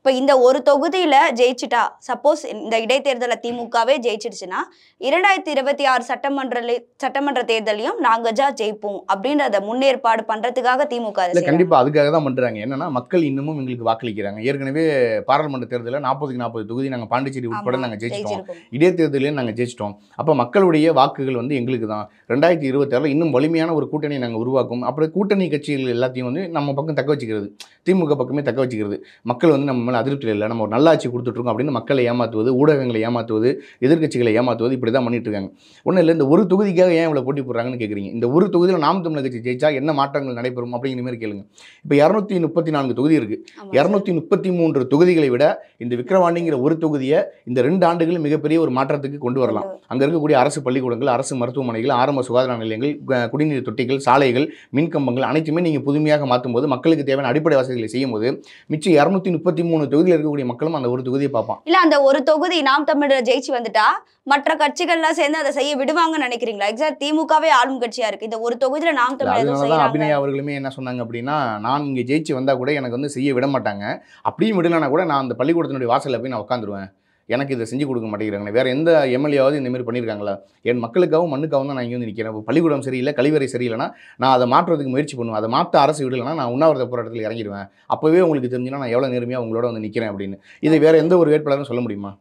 இப்போ இந்த ஒரு தொகுதியில் ஜெயிச்சுட்டா சப்போஸ் இந்த இடைத்தேர்தலில் திமுகவே ஜெயிச்சிடுச்சுன்னா இரண்டாயிரத்தி இருபத்தி ஆறு சட்டமன்ற சட்டமன்ற தேர்தலையும் நாங்கள் ஜா ஜெயிப்போம் அப்படின்றத முன்னேற்பாடு பண்ணுறதுக்காக திமுக கண்டிப்பாக அதுக்காக தான் பண்ணுறாங்க என்னன்னா மக்கள் இன்னமும் எங்களுக்கு வாக்களிக்கிறாங்க ஏற்கனவே பாராளுமன்ற தேர்தலில் நாற்பதுக்கு நாற்பது தொகுதி நாங்கள் பாண்டிச்சேரி உட்பட நாங்கள் ஜெயிச்சிட்டோம் இடைத்தேர்தலையும் நாங்கள் ஜெயிச்சிட்டோம் அப்போ மக்களுடைய வாக்குகள் வந்து எங்களுக்கு தான் ரெண்டாயிரத்தி இருபத்தி ஆறுல இன்னும் வலிமையான ஒரு கூட்டணி நாங்கள் உருவாக்கும் அப்புறம் கூட்டணி கட்சிகள் எல்லாத்தையும் வந்து நம்ம நம்ம பக்கம் தக்க வச்சுக்கிறது திமுக பக்கமே தக்க வச்சுக்கிறது மக்கள் வந்து நம்ம மேலே அதிருப்தியில் இல்லை நம்ம ஒரு நல்லாட்சி கொடுத்துட்ருக்கோம் அப்படின்னு மக்களை ஏமாற்றுவது ஊடகங்களை ஏமாற்றுவது எதிர்கட்சிகளை ஏமாற்றுவது இப்படி தான் பண்ணிட்டு இருக்காங்க ஒன்றும் இல்லை இந்த ஒரு தொகுதிக்காக ஏன் இவ்வளோ போட்டி போடுறாங்கன்னு கேட்குறீங்க இந்த ஒரு தொகுதியில் நாம் தமிழக கட்சி ஜெயிச்சா என்ன மாற்றங்கள் நடைபெறும் அப்படிங்கிற மாதிரி கேளுங்க இப்போ இரநூத்தி முப்பத்தி நான்கு தொகுதி இருக்குது இரநூத்தி முப்பத்தி மூன்று தொகுதிகளை விட இந்த விக்ரவாண்டிங்கிற ஒரு தொகுதியை இந்த ரெண்டு ஆண்டுகளில் மிகப்பெரிய ஒரு மாற்றத்துக்கு கொண்டு வரலாம் அங்கே இருக்கக்கூடிய அரசு பள்ளிக்கூடங்கள் அரசு மருத்துவமனைகள் ஆரம்ப சுகாதார நிலையங்கள் குடிநீர் தொட்டிகள் சாலைகள் மின்கம்பங்கள் அனைத்துமே நீங்கள் புதுமையாக மாற்ற பார்க்கும்போது மக்களுக்கு தேவையான அடிப்படை வசதிகளை போது மிச்சம் இரநூத்தி முப்பத்தி மூணு தொகுதியில் இருக்கக்கூடிய மக்களும் அந்த ஒரு தொகுதியை பார்ப்பான் இல்ல அந்த ஒரு தொகுதி நாம் தமிழர் ஜெயிச்சு வந்துட்டா மற்ற கட்சிகள்லாம் சேர்ந்து அதை செய்ய விடுவாங்கன்னு நினைக்கிறீங்களா திமுகவே ஆளும் கட்சியா இருக்கு இந்த ஒரு தொகுதியில நாம் தமிழர் அபிநயா அவர்களுமே என்ன சொன்னாங்க அப்படின்னா நான் இங்கே ஜெயிச்சு வந்தா கூட எனக்கு வந்து செய்ய விட மாட்டாங்க அப்படியும் விடலன்னா கூட நான் அந்த பள்ளிக்கூடத்தினுடைய வாசல்ல போய் நான் உட்காந்துருவேன் எனக்கு இதை செஞ்சு கொடுக்க மாட்டேங்கிறாங்க வேறு எந்த எம்எல்ஏவாவது இந்தமாரி பண்ணியிருக்காங்களா என் மக்களுக்காகவும் மண்ணுக்காகவும் தான் நான் இங்கே வந்து நிற்கிறேன் இப்போ பள்ளிக்கூடம் சரியில்லை கழிவறை சரியில்லைனா நான் அதை மாற்றுறதுக்கு முயற்சி பண்ணுவேன் அதை மாற்ற அரசு விடலைன்னா நான் உண்ணாவிரத போராட்டத்தில் இறங்கிடுவேன் அப்போவே உங்களுக்கு தெரிஞ்சுன்னா நான் எவ்வளோ நேர்மையாக உங்களோட வந்து நிற்கிறேன் அப்படின்னு இதை வேறு எந்த ஒரு வேட்பாளரும் சொல்ல முடியுமா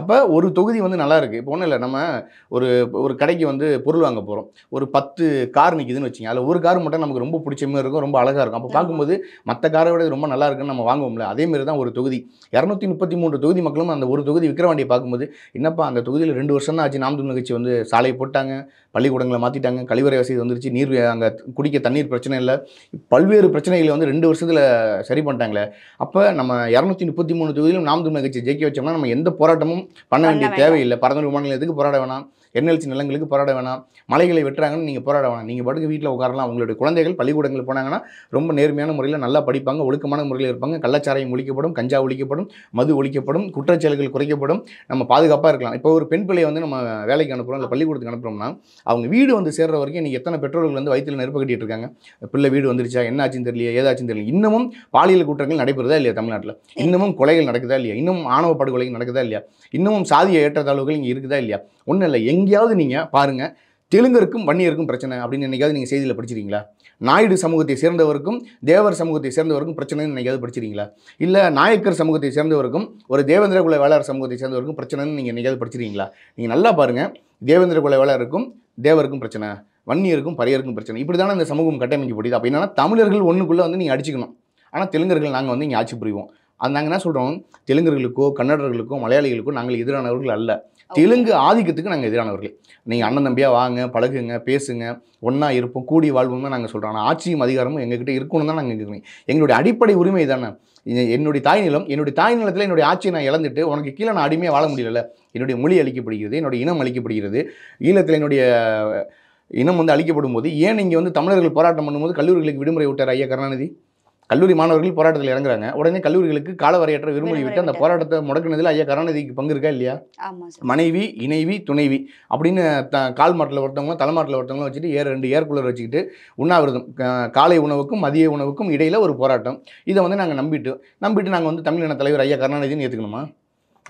அப்போ ஒரு தொகுதி வந்து நல்லா இருக்குது இப்போ ஒன்றும் இல்லை நம்ம ஒரு ஒரு கடைக்கு வந்து பொருள் வாங்க போகிறோம் ஒரு பத்து கார் நிற்கிதுன்னு வச்சுங்க அதில் ஒரு கார் மட்டும் நமக்கு ரொம்ப பிடிச்ச மாதிரி இருக்கும் ரொம்ப அழகாக இருக்கும் அப்போ பார்க்கும்போது மற்ற காரை விட ரொம்ப நல்லா இருக்குன்னு நம்ம வாங்குவோம்ல அதேமாரி தான் ஒரு தொகுதி இரநூத்தி முப்பத்தி மூன்று தொகுதி மக்களும் அந்த ஒரு தொகுதி விற்கிற வண்டியை பார்க்கும்போது என்னப்பா அந்த தொகுதியில் ரெண்டு வருஷம் தான் ஆச்சு நாம் தமிழ் கட்சி வந்து சாலையை போட்டாங்க பள்ளிக்கூடங்களை மாற்றிட்டாங்க கழிவறை வசதி வந்துருச்சு நீர் அங்கே குடிக்க தண்ணீர் பிரச்சனை இல்லை பல்வேறு பிரச்சனைகளை வந்து ரெண்டு வருஷத்தில் சரி பண்ணிட்டாங்களே அப்போ நம்ம இரநூத்தி முப்பத்தி மூணு தொகுதியிலும் நாம் தமிழ் கட்சி ஜெயிக்க வச்சோம்னா நம்ம எந்த போராட்டமும் பண்ண வேண்டிய தேவையில்லை பரந்தூர் மாநிலத்துக்கு போராட வேணாம் என்எல்சி நிலங்களுக்கு போராட வேணாம் மலைகளை வெட்டுறாங்கன்னு நீங்கள் போராட வேணாம் நீங்கள் படுக்க வீட்டில் உட்காரலாம் உங்களுடைய குழந்தைகள் பள்ளிக்கூடங்கள் போனாங்கன்னா ரொம்ப நேர்மையான முறையில் நல்லா படிப்பாங்க ஒழுக்கமான முறையில் இருப்பாங்க கள்ளச்சாரையும் ஒழிக்கப்படும் கஞ்சா ஒழிக்கப்படும் மது ஒழிக்கப்படும் குற்றச்செயல்கள் குறைக்கப்படும் நம்ம பாதுகாப்பாக இருக்கலாம் இப்போ ஒரு பெண் பிள்ளையை வந்து நம்ம வேலைக்கு அனுப்புகிறோம் இல்லை பள்ளிக்கூடத்துக்கு அனுப்புகிறோம்னா அவங்க வீடு வந்து சேர்கிற வரைக்கும் இன்றைக்கி எத்தனை பெற்றோர்கள் வந்து வயிற்றில் நெருப்பு கட்டிகிட்டு இருக்காங்க பிள்ளை வீடு வந்துருச்சா என்ன ஆச்சுன்னு தெரியல ஏதாச்சும் தெரியல இன்னமும் பாலியல் குற்றங்கள் நடைபெறுதா இல்லையா தமிழ்நாட்டில் இன்னமும் கொலைகள் நடக்குதா இல்லையா இன்னும் ஆணவ படுகொலைகள் நடக்குதா இல்லையா இன்னமும் சாதிய ஏற்றத்தாழ்வுகள் இங்கே இருக்குதா இல்லையா ஒன்றும் இல்லை எங்க எங்கேயாவது நீங்கள் பாருங்கள் தெலுங்கருக்கும் வன்னியருக்கும் பிரச்சனை அப்படின்னு என்னைக்காவது நீங்கள் செய்தியில் படிச்சிருக்கீங்களா நாயுடு சமூகத்தை சேர்ந்தவருக்கும் தேவர் சமூகத்தை சேர்ந்தவருக்கும் பிரச்சனைன்னு நினைக்காது படிச்சிருக்கீங்களா இல்லை நாயக்கர் சமூகத்தை சேர்ந்தவருக்கும் ஒரு தேவேந்திர குல வேளாளர் சமூகத்தை சேர்ந்தவருக்கும் பிரச்சனைன்னு நீங்கள் என்னைக்காவது படிச்சிருக்கீங்களா நீங்கள் நல்லா பாருங்கள் தேவேந்திர குல வேளாருக்கும் தேவருக்கும் பிரச்சனை வன்னியருக்கும் பரியருக்கும் பிரச்சனை இப்படி தானே இந்த சமூகம் கட்டமைக்கப்படுது அப்போ என்னன்னா தமிழர்கள் ஒன்றுக்குள்ளே வந்து நீங்கள் அடிச்சுக்கணும் ஆனால் தெலுங்கர்கள் நாங்கள் வந்து இங்கே ஆட்சி புரிவோம் அது நாங்கள் என்ன சொல்கிறோம் தெலுங்கர்களுக்கோ கன்னடர்களுக்கோ மலையாளிகளுக்கோ நாங்கள் எதிரானவர்கள் அல்ல தெலுங்கு ஆதிக்கத்துக்கு நாங்கள் எதிரானவர்கள் நீங்கள் அண்ணன் தம்பியாக வாங்க பழகுங்க பேசுங்க ஒன்றா இருப்போம் கூடி வாழ்வோம்னு நாங்கள் சொல்கிறோம் ஆனால் ஆட்சியும் அதிகாரமும் எங்ககிட்ட இருக்கணும் தான் நாங்கள் கேட்குறோம் எங்களுடைய அடிப்படை உரிமை தானே என்னுடைய தாய் நிலம் என்னுடைய தாய் நிலத்தில் என்னுடைய ஆட்சியை நான் இழந்துட்டு உனக்கு கீழே நான் அடிமையாக வாழ முடியல என்னுடைய மொழி அழிக்கப்படுகிறது என்னுடைய இனம் அழிக்கப்படுகிறது ஈழத்தில் என்னுடைய இனம் வந்து அழிக்கப்படும் போது ஏன் இங்கே வந்து தமிழர்கள் போராட்டம் பண்ணும்போது கல்லூரிகளுக்கு விடுமுறை விட்டார் ஐயா கருணாநிதி கல்லூரி மாணவர்கள் போராட்டத்தில் இறங்குறாங்க உடனே கல்லூரிகளுக்கு காலவரையற்ற விரும்பி விட்டு அந்த போராட்டத்தை முடக்கினதில் ஐயா கருணாநிதிக்கு பங்கு இருக்கா இல்லையா மனைவி இணைவி துணைவி அப்படின்னு கால் மாட்டில் ஒருத்தவங்களும் தலைமாட்டில் ஒருத்தவங்களும் வச்சுட்டு ஏர் ரெண்டு ஏர்குள்ளர் வச்சுக்கிட்டு உண்ணாவிரதம் காலை உணவுக்கும் மதிய உணவுக்கும் இடையில் ஒரு போராட்டம் இதை வந்து நாங்கள் நம்பிட்டு நம்பிட்டு நாங்கள் வந்து தமிழின தலைவர் ஐயா கருணாநிதினு ஏற்றுக்கணுமா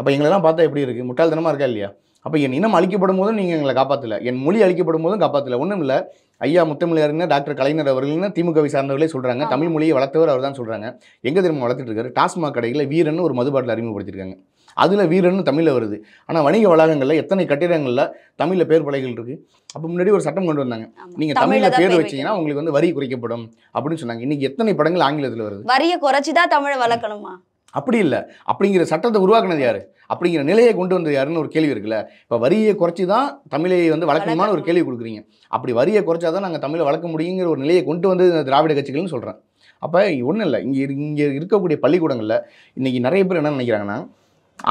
அப்போ எங்களெல்லாம் பார்த்தா எப்படி இருக்குது முட்டாள்தனமாக இருக்கா இல்லையா அப்போ என் இனம் அழிக்கப்படும் போதும் நீங்கள் எங்களை காப்பாற்றலை என் மொழி அழிக்கப்படும் போதும் காப்பாற்றலை ஒன்றும் இல்லை ஐயா முத்தமிழர்னா டாக்டர் கலைஞர் அவர்கள்னு திமுகவை சார்ந்தவர்களே சொல்கிறாங்க தமிழ் மொழியை வளர்த்தவர் அவர் தான் சொல்கிறாங்க எங்கே திரும்ப வளர்த்துட்டு இருக்காரு டாஸ்மாக் கடையில் வீரன் ஒரு மதுபாட்டில் அறிமுகப்படுத்தியிருக்காங்க அதில் வீரன் தமிழில் வருது ஆனால் வணிக வளாகங்களில் எத்தனை கட்டிடங்களில் தமிழில் பேர் பலைகள் இருக்குது அப்போ முன்னாடி ஒரு சட்டம் கொண்டு வந்தாங்க நீங்கள் தமிழில் பேர் வச்சிங்கன்னா உங்களுக்கு வந்து வரி குறைக்கப்படும் அப்படின்னு சொன்னாங்க இன்றைக்கி எத்தனை படங்கள் ஆங்கிலத்தில் வருது வரியை குறைச்சி தான் தமிழை வளர்க்கணுமா அப்படி இல்லை அப்படிங்கிற சட்டத்தை உருவாக்குனது யார் அப்படிங்கிற நிலையை கொண்டு வந்தது யாருன்னு ஒரு கேள்வி இருக்குல்ல இப்போ வரியை குறைச்சி தான் தமிழை வந்து வழக்கமான ஒரு கேள்வி கொடுக்குறீங்க அப்படி வரியை குறைச்சா தான் நாங்கள் தமிழை வளர்க்க முடியுங்கிற ஒரு நிலையை கொண்டு வந்தது இந்த திராவிட கட்சிகள்னு சொல்கிறேன் அப்போ ஒன்றும் இல்லை இங்கே இங்கே இருக்கக்கூடிய பள்ளிக்கூடங்களில் இன்றைக்கி நிறைய பேர் என்ன நினைக்கிறாங்கன்னா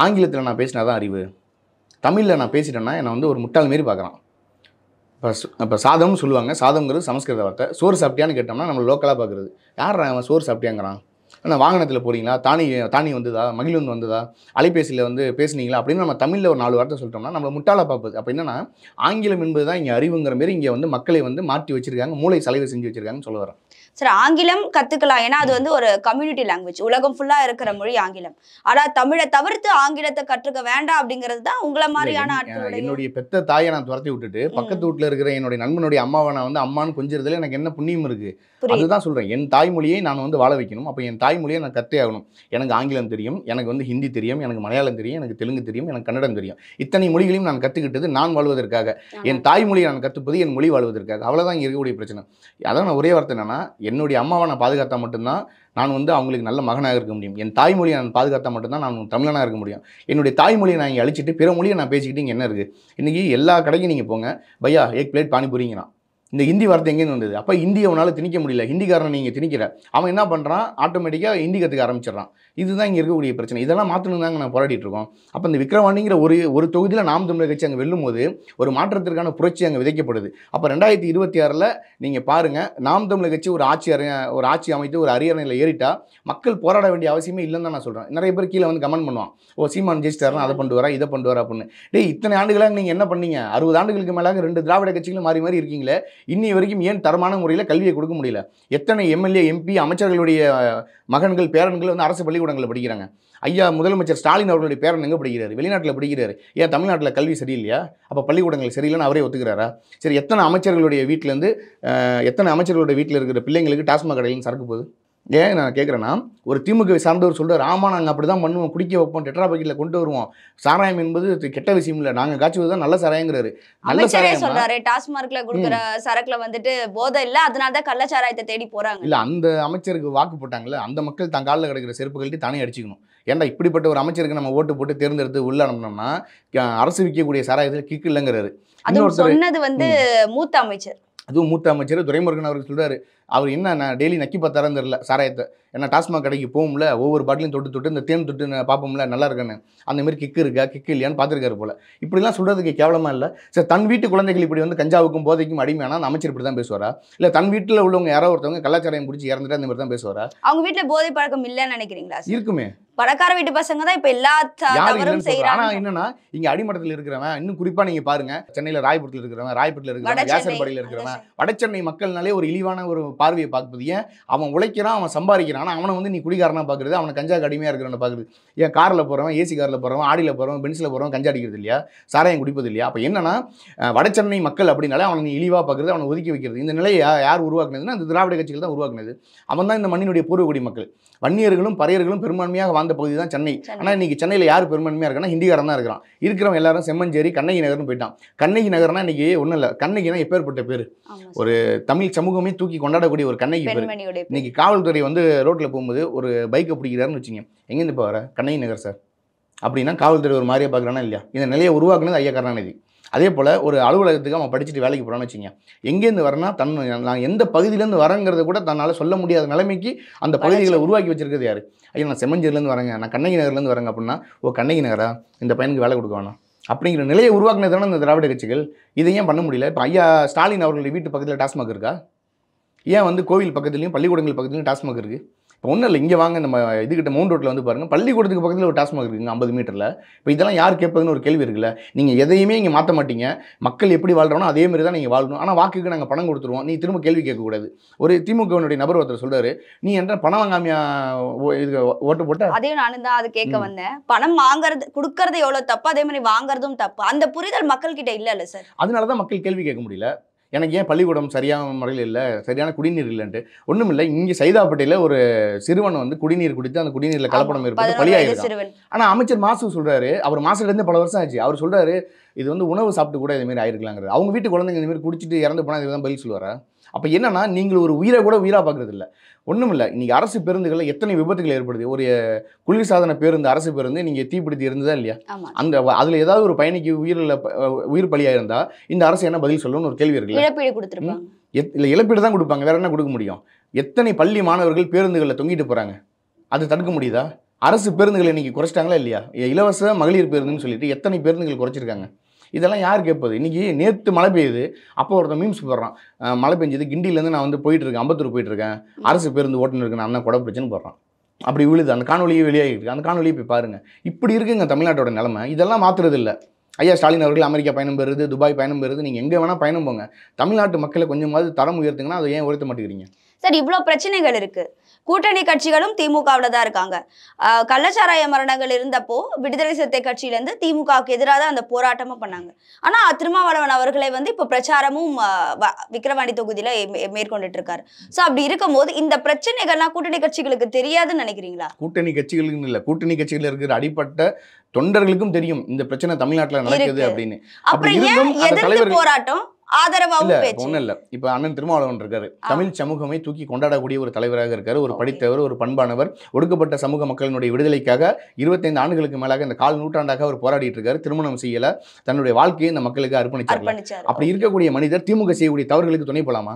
ஆங்கிலத்தில் நான் பேசினா தான் அறிவு தமிழில் நான் பேசிட்டேன்னா என்னை வந்து ஒரு முட்டாள் மாரி பார்க்குறான் இப்போ இப்போ சாதம்னு சொல்லுவாங்க சாதம்ங்கிறது சமஸ்கிருத வார்த்தை சோறு சாப்பிட்டியான்னு கேட்டோம்னா நம்ம லோக்கலாக பார்க்குறது யார் அவன் சோறு சாப்பிட்டியாங்கிறான் அண்ணா வாகனத்தில் போகிறீங்களா தானி தானி வந்ததா மகிழ்வந்து வந்ததா அலைபேசியில் வந்து பேசுனீங்களா அப்படின்னு நம்ம தமிழில் ஒரு நாலு வார்த்தை சொல்லிட்டோம்னா நம்மளை முட்டாள பார்ப்பது அப்போ என்னன்னா ஆங்கிலம் என்பது தான் இங்கே அறிவுங்கிற மாரி இங்கே வந்து மக்களை வந்து மாற்றி வச்சுருக்காங்க மூளை சலவை செஞ்சு வச்சுருக்காங்கன்னு சொல்ல வரேன் சரி ஆங்கிலம் கத்துக்கலாம் ஏன்னா அது வந்து ஒரு கம்யூனிட்டி லாங்குவேஜ் உலகம் ஃபுல்லா இருக்கிற மொழி ஆங்கிலம் ஆனால் தமிழை தவிர்த்து ஆங்கிலத்தை கற்றுக்க வேண்டாம் அப்படிங்கிறது தான் உங்களை மாதிரியான ஆட்கள் என்னுடைய பெத்த தாயை நான் துரத்தி விட்டுட்டு பக்கத்து வீட்டுல இருக்கிற என்னுடைய நண்பனுடைய அம்மாவை நான் வந்து அம்மான்னு கொஞ்சிருதுல எனக்கு என்ன புண்ணியம் இருக்கு அதுதான் சொல்றேன் என் தாய்மொழியை நான் வந்து வாழ வைக்கணும் அப்போ என் தாய்மொழியை நான் கத்தே ஆகணும் எனக்கு ஆங்கிலம் தெரியும் எனக்கு வந்து ஹிந்தி தெரியும் எனக்கு மலையாளம் தெரியும் எனக்கு தெலுங்கு தெரியும் எனக்கு கன்னடம் தெரியும் இத்தனை மொழிகளையும் நான் கத்துக்கிட்டது நான் வாழ்வதற்காக என் தாய்மொழியை நான் கற்றுப்பது என் மொழி வாழ்வதற்காக அவ்வளவுதான் இருக்கக்கூடிய பிரச்சனை அதான் நான் ஒரே வார்த்தை என்னன்னா என்னுடைய அம்மாவை நான் பாதுகாத்தால் மட்டும்தான் நான் வந்து அவங்களுக்கு நல்ல மகனாக இருக்க முடியும் என் தாய்மொழியை நான் பாதுகாத்தால் மட்டும்தான் நான் தமிழனாக இருக்க முடியும் என்னுடைய தாய்மொழியை நான் இங்கே அழிச்சிட்டு பிற மொழியை நான் பேசிக்கிட்டு இங்கே என்ன இருக்குது இன்றைக்கி எல்லா கடைக்கும் நீங்கள் போங்க பையா ஏக் பிளேட் புரியுங்கண்ணா இந்த ஹிந்தி வார்த்தை எங்கேருந்து வந்தது அப்போ ஹிந்தியை அவனால் திணிக்க முடியல ஹிந்திக்காரனை நீங்கள் திணிக்கிற அவன் என்ன பண்ணுறான் ஆட்டோமேட்டிக்காக ஹிந்தி கற்றுக்க ஆரம்பிச்சிடறான் இதுதான் இங்கே இருக்கக்கூடிய பிரச்சனை இதெல்லாம் மாற்றணும் தாங்க நான் போராடிட்டு இருக்கோம் அப்போ இந்த விக்ரவாணிங்கிற ஒரு ஒரு தொகுதியில் நாம் தமிழர் கட்சி அங்கே வெல்லும் போது ஒரு மாற்றத்திற்கான புரட்சி அங்கே விதைக்கப்படுது அப்போ ரெண்டாயிரத்தி இருபத்தி ஆறில் நீங்கள் பாருங்கள் நாம் தமிழர் கட்சி ஒரு ஆட்சி ஒரு ஆட்சி அமைத்து ஒரு அரியணையில் ஏறிட்டால் மக்கள் போராட வேண்டிய அவசியமே இல்லைன்னு தான் நான் சொல்கிறேன் நிறைய பேர் கீழே வந்து கமெண்ட் பண்ணுவான் ஓ சீமான் ஜெயிச்சிட்டாரா அதை பண்ணிட்டு வரா இதை பண்ணிட்டு வரா அப்படின்னு டேய் இத்தனை ஆண்டுகளாக நீங்கள் என்ன பண்ணீங்க அறுபது ஆண்டுகளுக்கு மேலாக ரெண்டு திராவிட கட்சிகளும் மாறி மாறி இருக்கீங்களே இன்னி வரைக்கும் ஏன் தரமான முறையில் கல்வியை கொடுக்க முடியல எத்தனை எம்எல்ஏ எம்பி அமைச்சர்களுடைய மகன்கள் பேரன்கள் வந்து அரசு பள்ளி பள்ளிக்கூடங்களில் படிக்கிறாங்க ஐயா முதலமைச்சர் ஸ்டாலின் அவர்களுடைய பேரன் எங்கே படிக்கிறார் வெளிநாட்டில் படிக்கிறார் ஏன் தமிழ்நாட்டில் கல்வி சரியில்லையா அப்போ பள்ளிக்கூடங்கள் சரியில்லைன்னு அவரே ஒத்துக்கிறாரா சரி எத்தனை அமைச்சர்களுடைய வீட்டிலேருந்து எத்தனை அமைச்சர்களுடைய வீட்டில் இருக்கிற பிள்ளைங்களுக்கு டாஸ்மாக் கடையிலும் சரக்கு போகுது ஏன் நான் கேட்குறேன்னா ஒரு திமுக சார்ந்தவர் சொல்கிற ஆமாம் நாங்கள் அப்படி தான் பண்ணுவோம் குடிக்க வைப்போம் டெட்ரா பாக்கெட்டில் கொண்டு வருவோம் சாராயம் என்பது கெட்ட விஷயம் இல்லை நாங்கள் காய்ச்சுவது தான் நல்ல சாராயங்கிறாரு நல்ல சாராயம் சொல்கிறாரு டாஸ்மார்க்கில் கொடுக்குற சரக்கில் வந்துட்டு போதை இல்லை அதனால தான் கள்ளச்சாராயத்தை தேடி போகிறாங்க இல்லை அந்த அமைச்சருக்கு வாக்கு போட்டாங்கல்ல அந்த மக்கள் தன் காலில் கிடைக்கிற செருப்பு தானே அடிச்சிக்கணும் ஏன்னா இப்படிப்பட்ட ஒரு அமைச்சருக்கு நம்ம ஓட்டு போட்டு தேர்ந்தெடுத்து உள்ள அனுப்பினோம்னா அரசு விற்கக்கூடிய சாராயத்தில் கிக்கு இல்லைங்கிறாரு சொன்னது வந்து மூத்த அமைச்சர் அதுவும் மூத்த அமைச்சர் துரைமுருகன் அவர்கள் சொல்றாரு அவர் என்ன நான் டெய்லி நக்கி பார்த்தாரன்னு தெரில சாராயத்தை ஏன்னா டாஸ்மாக் கடைக்கு போகும்ல ஒவ்வொரு பாட்டிலையும் தொட்டு தொட்டு இந்த தேன் தொட்டு பார்ப்போம்ல நல்லா இருக்கேன்னு அந்த மாதிரி கிக்கு இருக்கா கிக்கு இல்லையான்னு பார்த்துருக்காரு போல் இப்படிலாம் சொல்கிறதுக்கு கேவலமாக இல்லை சார் தன் வீட்டு குழந்தைகள் இப்படி வந்து கஞ்சாவுக்கும் போதைக்கும் அடிமையான அந்த அமைச்சர் இப்படி தான் பேசுவாரா இல்லை தன் வீட்டில் உள்ளவங்க யாரோ ஒருத்தவங்க கலாச்சாரம் பிடிச்சி இறந்துட்டு அந்த மாதிரி தான் பேசுவாரா அவங்க வீட்டில் போதை பழக்கம் இல்லைன்னு நினைக்கிறீங்களா இருக்குமே பணக்கார வீட்டு பசங்க தான் இப்ப எல்லா தவறும் செய்யறாங்க என்னன்னா இங்க அடிமட்டத்தில் இருக்கிறவன் இன்னும் குறிப்பா நீங்க பாருங்க சென்னையில ராயபுரத்தில் இருக்கிறவன் ராயபுரத்தில் இருக்கிறவன் வியாசர்பாடியில் இருக்கிறவன் வடச்சென்னை மக்கள்னாலே ஒரு இழிவான ஒரு பார்வையை பார்க்குறது ஏன் அவன் உழைக்கிறான் அவன் சம்பாதிக்கிறான் ஆனா அவனை வந்து நீ குடிகாரனா பாக்குறது அவனை கஞ்சா கடுமையா இருக்கிறவன பாக்குறது ஏன் கார்ல போறவன் ஏசி கார்ல போறவன் ஆடியில போறவன் பென்சில போறவன் கஞ்சா அடிக்கிறது இல்லையா சாராயம் குடிப்பது இல்லையா அப்ப என்னன்னா வடச்சென்னை மக்கள் அப்படின்னாலே அவனை இழிவா பாக்குறது அவனை ஒதுக்கி வைக்கிறது இந்த நிலையை யார் உருவாக்குனதுன்னா இந்த திராவிட கட்சிகள் தான் உருவாக்குனது அவன் தான் இந்த மண்ணினுடைய பூர்வகுடி மக்கள் வன்னியர்களும் பறையர்களும் பெரும்பான்மையாக வாழ்ந்த பகுதி தான் சென்னை ஆனால் இன்னைக்கு சென்னையில் யார் பெரும்பான்மையாக இருக்கான்னா ஹிந்திகாரன் தான் இருக்கிறான் இருக்கிறவன் எல்லாரும் செம்மஞ்சேரி கண்ணகி நகர்னு போயிட்டான் கண்ணகி நகர்னா இன்னைக்கு ஒன்றும் இல்லை கண்ணகினா எப்பேற்பட்ட பேர் ஒரு தமிழ் சமூகமே தூக்கி கொண்டாடக்கூடிய ஒரு கண்ணகி பேர் இன்னைக்கு காவல்துறை வந்து ரோட்டில் போகும்போது ஒரு பைக்கை பிடிக்கிறாருன்னு வச்சுங்க எங்கேருந்து போகிற கண்ணகி நகர் சார் அப்படின்னா காவல்துறை ஒரு மாதிரியே பார்க்குறானா இல்லையா இந்த நிலையை உருவாக்குனது ஐயா கருணாநிதி அதே போல் ஒரு அலுவலகத்துக்கு அவன் படிச்சுட்டு வேலைக்கு போகிறான்னு வச்சுங்க எங்கேருந்து வரனா தன் நான் எந்த பகுதியிலேருந்து வரேங்கிறத கூட தன்னால் சொல்ல முடியாத நிலைமைக்கு அந்த பகுதிகளை உருவாக்கி வச்சுருக்கிறது யார் ஐயோ நான் செம்மஞ்சேரிலேருந்து வரேங்க நான் கண்ணகி நகர்லேருந்து வரேங்க அப்படின்னா ஓ கண்ணகி நகரா இந்த பையனுக்கு வேலை கொடுக்க வேணாம் அப்படிங்கிற நிலையை உருவாக்கினதான இந்த திராவிட கட்சிகள் இதை ஏன் பண்ண முடியல இப்போ ஐயா ஸ்டாலின் அவர்களுடைய வீட்டு பக்கத்தில் டாஸ்மாக் இருக்கா ஏன் வந்து கோவில் பக்கத்துலேயும் பள்ளிக்கூடங்கள் பக்கத்துலேயும் டாஸ்மாக் இருக்குது இப்போ ஒன்றும் இல்லை இங்கே வாங்க நம்ம இதுக்கிட்ட மவுண்ட் ரோட்டில் வந்து பாருங்கள் பள்ளிக்கூடத்துக்கு பக்கத்தில் ஒரு டாஸ்மாக் இருக்குங்க ஐம்பது மீட்டரில் இப்போ இதெல்லாம் யார் கேட்பதுன்னு ஒரு கேள்வி இருக்குல்ல நீங்கள் எதையுமே இங்கே மாற்ற மாட்டீங்க மக்கள் எப்படி வாழ்கிறோனோ அதே மாதிரி தான் நீங்கள் வாழணும் ஆனால் வாக்குக்கு நாங்கள் பணம் கொடுத்துருவோம் நீ திரும்ப கேள்வி கேட்கக்கூடாது ஒரு திமுகவினுடைய நபர் ஒருத்தர் சொல்கிறாரு நீ என்ன பணம் வாங்காமியா இதுக்கு ஓட்டு போட்ட அதையும் நானும் தான் அது கேட்க வந்தேன் பணம் வாங்குறது கொடுக்கறது எவ்வளோ தப்பு அதே மாதிரி வாங்குறதும் தப்பு அந்த புரிதல் மக்கள் இல்லை இல்லை சார் அதனால தான் மக்கள் கேள்வி கேட்க முடியல எனக்கு ஏன் பள்ளிக்கூடம் சரியான முறையில் இல்லை சரியான குடிநீர் இல்லைன்ட்டு ஒன்றும் இல்லை இங்கே சைதாப்பட்டியில் ஒரு சிறுவன் வந்து குடிநீர் குடித்து அந்த குடிநீரில் கலப்படம் இருப்பது பலியாயிருக்கான் ஆனால் அமைச்சர் மாசு சொல்கிறாரு அவர் மாசுலேருந்து பல வருஷம் ஆச்சு அவர் சொல்கிறாரு இது வந்து உணவு சாப்பிட்டு கூட இதுமாரி ஆயிருக்கலாங்கிறது அவங்க வீட்டு குழந்தைங்க இதுமாரி குடிச்சிட்டு இறந்து போனால் இதுதான் பதில் சொல்லுவாரா அப்போ என்னென்னா நீங்கள் ஒரு உயிரை கூட உயிராக பார்க்குறது இல்லை ஒன்றும் இல்லை இன்றைக்கி அரசு பேருந்துகளில் எத்தனை விபத்துகள் ஏற்படுது ஒரு குளிர்சாதன பேருந்து அரசு பேருந்து நீங்கள் தீப்பிடித்து இருந்ததா இல்லையா அந்த அதில் ஏதாவது ஒரு பயணிக்கு உயிரில் உயிர் பலியாக இருந்தால் இந்த அரசு என்ன பதில் சொல்லணும்னு ஒரு கேள்வி இருக்குல்ல இழப்பீடு கொடுத்துருப்பாங்க இல்லை இழப்பீடு தான் கொடுப்பாங்க வேறு என்ன கொடுக்க முடியும் எத்தனை பள்ளி மாணவர்கள் பேருந்துகளில் தொங்கிட்டு போகிறாங்க அது தடுக்க முடியுதா அரசு பேருந்துகளை இன்றைக்கி குறைச்சிட்டாங்களா இல்லையா இலவச மகளிர் பேருந்துன்னு சொல்லிட்டு எத்தனை பேருந்துகள் குறைச்சிருக்காங்க இதெல்லாம் யார் கேட்பது இன்றைக்கி நேற்று மழை பெய்யுது அப்போ ஒருத்தர் மீம்ஸ் போடுறான் மழை பெஞ்சது கிண்டியிலேருந்து நான் வந்து போயிட்டுருக்கேன் அம்பத்தூர் போயிட்டுருக்கேன் அரசு பேருந்து ஓட்டுநருக்கு நான் தான் கொடை பிரச்சனை போடுறான் அப்படி விழுது அந்த காணொலியே வெளியாகிருக்கு அந்த காணொலியை போய் பாருங்கள் இப்படி இருக்குங்க தமிழ்நாட்டோட நிலமை இதெல்லாம் மாற்றுறது இல்லை ஐயா ஸ்டாலின் அவர்கள் அமெரிக்கா பயணம் பெறுது துபாய் பயணம் பெறுது நீங்கள் எங்கே வேணால் பயணம் போங்க தமிழ்நாட்டு மக்களை கொஞ்சமாவது தரம் உயர்த்துங்கன்னா அதை ஏன் உயர்த்த மாட்டேங்கிறீங்க சார் இவ்வளோ பிரச்சனைகள் இருக்குது கூட்டணி கட்சிகளும் திமுகவில் தான் இருக்காங்க கள்ளச்சாராய மரணங்கள் இருந்தப்போ விடுதலை சிறுத்தை கட்சியிலேருந்து திமுகவுக்கு எதிராக தான் அந்த போராட்டமும் பண்ணாங்க ஆனால் திருமாவளவன் அவர்களை வந்து இப்போ பிரச்சாரமும் விக்கிரவாணி தொகுதியில் மேற்கொண்டுட்டு இருக்காரு ஸோ அப்படி இருக்கும்போது இந்த பிரச்சனைகள்லாம் கூட்டணி கட்சிகளுக்கு தெரியாதுன்னு நினைக்கிறீங்களா கூட்டணி கட்சிகளுக்கு இல்லை கூட்டணி கட்சிகளில் இருக்கிற அடிப்பட்ட தொண்டர்களுக்கும் தெரியும் இந்த பிரச்சனை தமிழ்நாட்டில் நடக்குது அப்படின்னு அப்புறம் ஏன் எதிர்ப்பு போராட்டம் ஒன்றும் இல்ல இப்ப அண்ணன் திருமாவளவன் இருக்காரு தமிழ் சமூகமே தூக்கி கொண்டாடக்கூடிய ஒரு தலைவராக இருக்காரு ஒரு படித்தவர் ஒரு பண்பானவர் ஒடுக்கப்பட்ட சமூக மக்களினுடைய விடுதலைக்காக இருபத்தைந்து ஆண்டுகளுக்கு மேலாக இந்த கால் நூற்றாண்டாக அவர் போராடிட்டு இருக்காரு திருமணம் செய்யல தன்னுடைய வாழ்க்கையை இந்த மக்களுக்கு அர்ப்பணிச்சார் அப்படி இருக்கக்கூடிய மனிதர் திமுக செய்யக்கூடிய தவறுகளுக்கு துணை போலாமா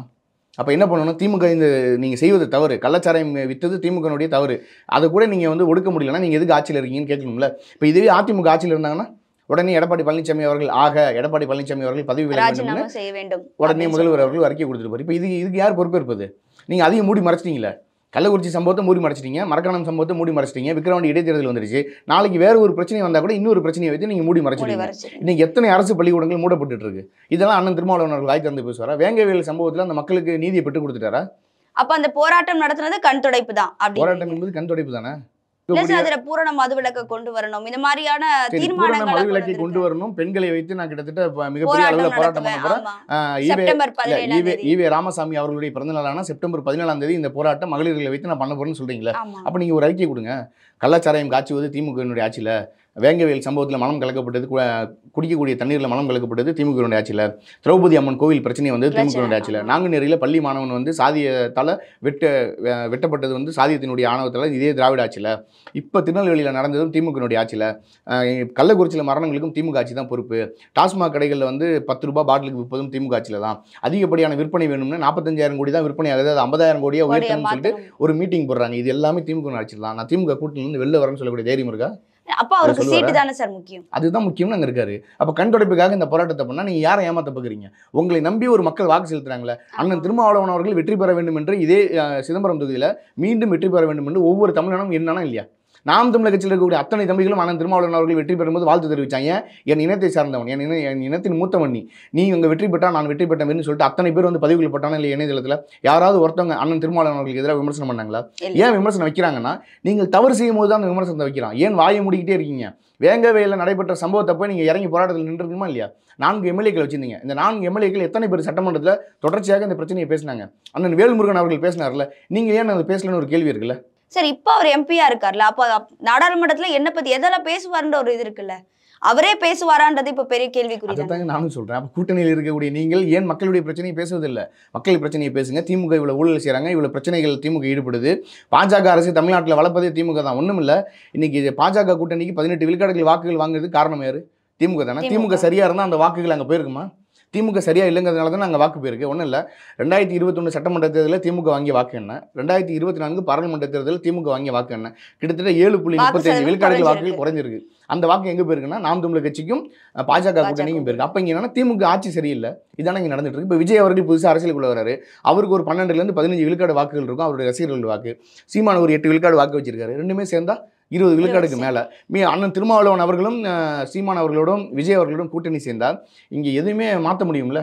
அப்போ என்ன பண்ணணும்னா திமுக இந்த நீங்கள் செய்வது தவறு கள்ளச்சாராயம் வித்தது திமுகனுடைய தவறு அதை கூட நீங்க வந்து ஒடுக்க முடியலன்னா நீங்க எதுக்கு ஆட்சியில் இருக்கீங்கன்னு கேட்கணும்ல இப்ப இதுவே அதிமுக ஆட்சியில் இருந்தாங்கன்னா உடனே எடப்பாடி பழனிசாமி அவர்கள் ஆக எடப்பாடி பழனிசாமி அவர்கள் பதவி விலக செய்ய வேண்டும் உடனே முதல்வர் அவர்கள் அறிக்கை கொடுத்துருப்பார் இப்போ இது இதுக்கு யார் பொறுப்பேற்பது நீங்கள் அதையும் மூடி மறைச்சிட்டீங்களே கள்ளக்குறிச்சி சம்பவத்தை மூடி மறைச்சிட்டீங்க மரக்காணம் சம்பவத்தை மூடி மறைச்சிட்டீங்க விக்ரவாண்டி இடைத்தேர்தல் வந்துருச்சு நாளைக்கு வேற ஒரு பிரச்சனை வந்தால் கூட இன்னொரு பிரச்சனையை வச்சு நீங்கள் மூடி மறைச்சிட்டீங்க இன்னைக்கு எத்தனை அரசு பள்ளிக்கூடங்கள் மூடப்பட்டு இருக்கு இதெல்லாம் அண்ணன் திருமாவளவனர்கள் ஆய் தந்து பேசுவாரா வேங்கவேல் சம்பவத்தில் அந்த மக்களுக்கு நீதியை பெற்று கொடுத்துட்டாரா அப்போ அந்த போராட்டம் நடத்துனது கண் துடைப்பு தான் போராட்டம் என்பது கண் துடைப்பு தானே கலாச்சாரம் காட்சி பூரண மதுவிலக்கை கொண்டு வரணும் இந்த மாதிரியான கொண்டு வரணும் பெண்களை வைத்து நான் கிட்டத்தட்ட போராட்டம் ராமசாமி அவர்களுடைய செப்டம்பர் இந்த போராட்டம் மகளிர்களை வைத்து நான் பண்ண போறேன்னு சொல்றீங்களா அப்ப நீங்க ஒரு அறிக்கை கொடுங்க ஆட்சியில வேங்கவேல் சம்பவத்தில் மனம் கலக்கப்பட்டது குடிக்கக்கூடிய தண்ணீரில் மனம் கலக்கப்பட்டது திமுக ஆட்சியில் திரௌபதி அம்மன் கோவில் பிரச்சனை வந்து திமுக ஆட்சியில் நாங்குநேரியில் பள்ளி மாணவன் வந்து சாதியத்தால் வெட்ட வெட்டப்பட்டது வந்து சாதியத்தினுடைய ஆணவத்தால் இதே திராவிட ஆட்சியில் இப்போ திருநெல்வேலியில் நடந்ததும் திமுக ஆட்சியில் கள்ளக்குறிச்சியில் மரணங்களுக்கும் திமுக ஆட்சி தான் பொறுப்பு டாஸ்மாக் கடைகளில் வந்து பத்து ரூபாய் பாட்டிலுக்கு விற்பதும் திமுக ஆட்சியில் தான் அதிகப்படியான விற்பனை வேணும்னா நாற்பத்தஞ்சாயிரம் கோடி தான் விற்பனை ஆகுது அது ஐம்பதாயிரம் கோடியாக உயர்த்தணும்னு சொல்லிட்டு ஒரு மீட்டிங் போடுறாங்க இது எல்லாமே திமுக ஆட்சியில் தான் நான் திமுக வந்து வெளில வரேன்னு சொல்லக்கூடிய தைரியம் இருக்கா அப்போ அவருக்கு சீட்டு தானே சார் முக்கியம் அதுதான் முக்கியம்னு அங்க இருக்காரு அப்ப கண் தொடப்புக்காக இந்த போராட்டத்தை பண்ணா நீங்கள் யாரை ஏமாத்த பாக்குறீங்க உங்களை நம்பி ஒரு மக்கள் வாக்கு செலுத்துறாங்களே அண்ணன் திருமாவளவன் அவர்கள் வெற்றி பெற வேண்டும் என்று இதே சிதம்பரம் தொகுதியில மீண்டும் வெற்றி பெற வேண்டும் என்று ஒவ்வொரு தமிழனும் இருந்தானா இல்லையா நாம் தமிழக கட்சியில் இருக்கக்கூடிய அத்தனை தம்பிகளும் ஆனால் திருமாவளவன் அவர்கள் வெற்றி பெறும்போது வாழ்த்து தெரிவித்தாங்க என் இனத்தை சார்ந்தவன் என் இன என் இனத்தின் மூத்தவன் நீ நீ இங்கே வெற்றி பெற்றால் நான் வெற்றி பெற்றேன் சொல்லிட்டு அத்தனை பேர் வந்து பதிவுகள் போட்டானா இல்லை இணையதளத்தில் யாராவது ஒருத்தவங்க அண்ணன் திருமாவளவன் அவர்களுக்கு எதிராக விமர்சனம் பண்ணாங்களா ஏன் விமர்சனம் வைக்கிறாங்கன்னா நீங்கள் தவறு செய்யும் போது தான் அந்த விமர்சனத்தை வைக்கிறான் ஏன் வாயை மூடிக்கிட்டே இருக்கீங்க வேங்கவேயில் நடைபெற்ற சம்பவத்தை போய் நீங்கள் இறங்கி போராட்டத்தில் நின்றுமா இல்லையா நான்கு எம்எல்ஏக்கள் வச்சிருந்தீங்க இந்த நான்கு எம்எல்ஏக்கள் எத்தனை பேர் சட்டமன்றத்தில் தொடர்ச்சியாக இந்த பிரச்சனையை பேசினாங்க அண்ணன் வேல்முருகன் அவர்கள் பேசினார்ல நீங்கள் ஏன் அதை பேசலன்னு ஒரு கேள்வி இருக்குல்ல சரி இப்போ அவர் எம்பியா இருக்கார்ல அப்போ நாடாளுமன்றத்தில் என்ன பத்தி எதெல்லாம் பேசுவார்ன்ற ஒரு இது இருக்குல்ல அவரே பேசுவாரான்றது இப்போ பெரிய கேள்வி தாங்க நானும் சொல்கிறேன் அப்போ கூட்டணியில் இருக்கக்கூடிய நீங்கள் ஏன் மக்களுடைய பிரச்சனையை பேசுவதில்லை மக்கள் பிரச்சனையை பேசுங்க திமுக இவ்வளோ ஊழல் செய்கிறாங்க இவ்வளோ பிரச்சனைகள் திமுக ஈடுபடுது பாஜக அரசு தமிழ்நாட்டில் வளர்ப்பதே திமுக தான் ஒன்றும் இல்லை இன்னைக்கு பாஜக கூட்டணிக்கு பதினெட்டு விழுக்காடுகள் வாக்குகள் வாங்குறது காரணம் யார் திமுக தானே திமுக சரியாக இருந்தால் அந்த வாக்குகள் அங்கே போயிருக்குமா திமுக சரியாக இல்லைங்கிறதுனால தான் நாங்கள் வாக்கு போயிருக்கு ஒன்றும் இல்லை ரெண்டாயிரத்தி இருபத்தொன்று சட்டமன்ற தேர்தலில் திமுக வாங்கிய வாக்கு என்ன ரெண்டாயிரத்தி இருபத்தி நான்கு பாராளுமன்ற தேர்தலில் திமுக வாங்கிய வாக்கு என்ன கிட்டத்தட்ட ஏழு புள்ளி முப்பத்தஞ்சு விழுக்காடுகள் வாக்குகள் குறைஞ்சிருக்கு அந்த வாக்கு எங்கே போயிருக்குன்னா நாம் தமிழர் கட்சிக்கும் பாஜக கூட்டணிக்கும் போயிருக்கு அப்போ இங்கே என்னன்னா திமுக ஆட்சி சரியில்லை இதான இங்கே நடந்துட்டு இருக்கு இப்போ விஜய் அவர்கள் புதுசாக அரசியலுக்குள்ள வராரு அவருக்கு ஒரு பன்னெண்டுலேருந்து பதினஞ்சு விழுக்காடு வாக்குகள் இருக்கும் அவருடைய ரசிகர்கள் வாக்கு சீமான ஒரு எட்டு விழுக்காடு வாக்கு வச்சிருக்காரு ரெண்டுமே சேர்ந்தா இருபது விழுக்காடுக்கு மேலே மீ அண்ணன் திருமாவளவன் அவர்களும் சீமான் அவர்களோடும் விஜய் அவர்களோடும் கூட்டணி சேர்ந்தால் இங்கே எதுவுமே மாற்ற முடியும்ல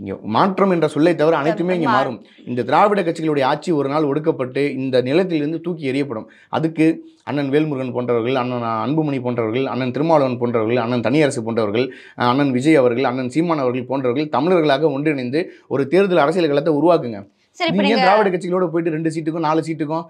இங்கே மாற்றம் என்ற சொல்லை தவிர அனைத்துமே இங்கே மாறும் இந்த திராவிட கட்சிகளுடைய ஆட்சி ஒரு நாள் ஒடுக்கப்பட்டு இந்த நிலத்திலிருந்து தூக்கி எறியப்படும் அதுக்கு அண்ணன் வேல்முருகன் போன்றவர்கள் அண்ணன் அன்புமணி போன்றவர்கள் அண்ணன் திருமாவளவன் போன்றவர்கள் அண்ணன் தனியரசு போன்றவர்கள் அண்ணன் விஜய் அவர்கள் அண்ணன் சீமான் அவர்கள் போன்றவர்கள் தமிழர்களாக ஒன்றிணைந்து ஒரு தேர்தல் அரசியல் களத்தை உருவாக்குங்க சரி இப்போ நீங்கள் திராவிட கட்சிகளோட போயிட்டு ரெண்டு சீட்டுக்கும் நாலு சீட்டுக்கும்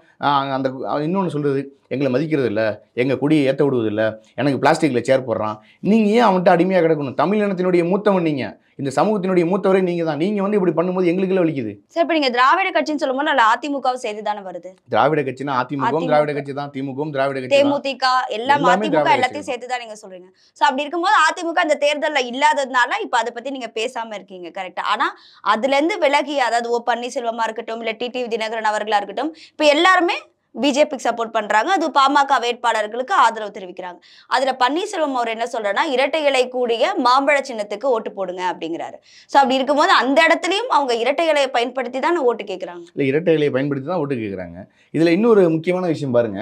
அந்த இன்னொன்று சொல்கிறது எங்களை மதிக்கிறது இல்லை எங்கள் கொடியை ஏற்ற விடுவதில்லை எனக்கு பிளாஸ்டிக்கில் சேர் போடுறான் நீங்கள் ஏன் அவன்கிட்ட அடிமையாக கிடக்கணும் தமிழ் இனத்தினுடைய மூத்தவன் நீங்கள் இந்த சமூகத்தினுடைய மூத்தவரை நீங்க தான் நீங்க வந்து இப்படி பண்ணும்போது எங்களுக்கு வலிக்குது சார் இப்ப நீங்க திராவிட கட்சின்னு சொல்லும்போது நல்ல அதிமுக சேர்ந்து தானே வருது திராவிட கட்சினா அதிமுகவும் திராவிட கட்சி தான் திமுகவும் திராவிட கட்சி தேமுதிக எல்லாம் அதிமுக எல்லாத்தையும் சேர்த்து தான் நீங்க சொல்றீங்க சோ அப்படி இருக்கும்போது அதிமுக அந்த தேர்தல்ல இல்லாததுனால இப்ப அதை பத்தி நீங்க பேசாம இருக்கீங்க ஆனா அதுல இருந்து விலகி அதாவது ஓ பன்னீர்செல்வமா இருக்கட்டும் இல்ல டி டிடிவி தினகரன் அவர்களா இருக்கட்டும் இப்ப எல்லாருமே பிஜேபிக்கு சப்போர்ட் பண்றாங்க அது பாமக வேட்பாளர்களுக்கு ஆதரவு தெரிவிக்கிறாங்க அதுல பன்னீர்செல்வம் அவர் என்ன சொல்றன்னா இரட்டை இலை கூடிய மாம்பழ சின்னத்துக்கு ஓட்டு போடுங்க அப்படிங்கிறாரு சோ அப்படி இருக்கும்போது அந்த இடத்துலயும் அவங்க இரட்டை இலையை பயன்படுத்தி தான் ஓட்டு கேட்கிறாங்க இல்ல இரட்டை இலையை பயன்படுத்தி தான் ஓட்டு கேட்கிறாங்க இதுல இன்னொரு முக்கியமான விஷயம் பாருங்க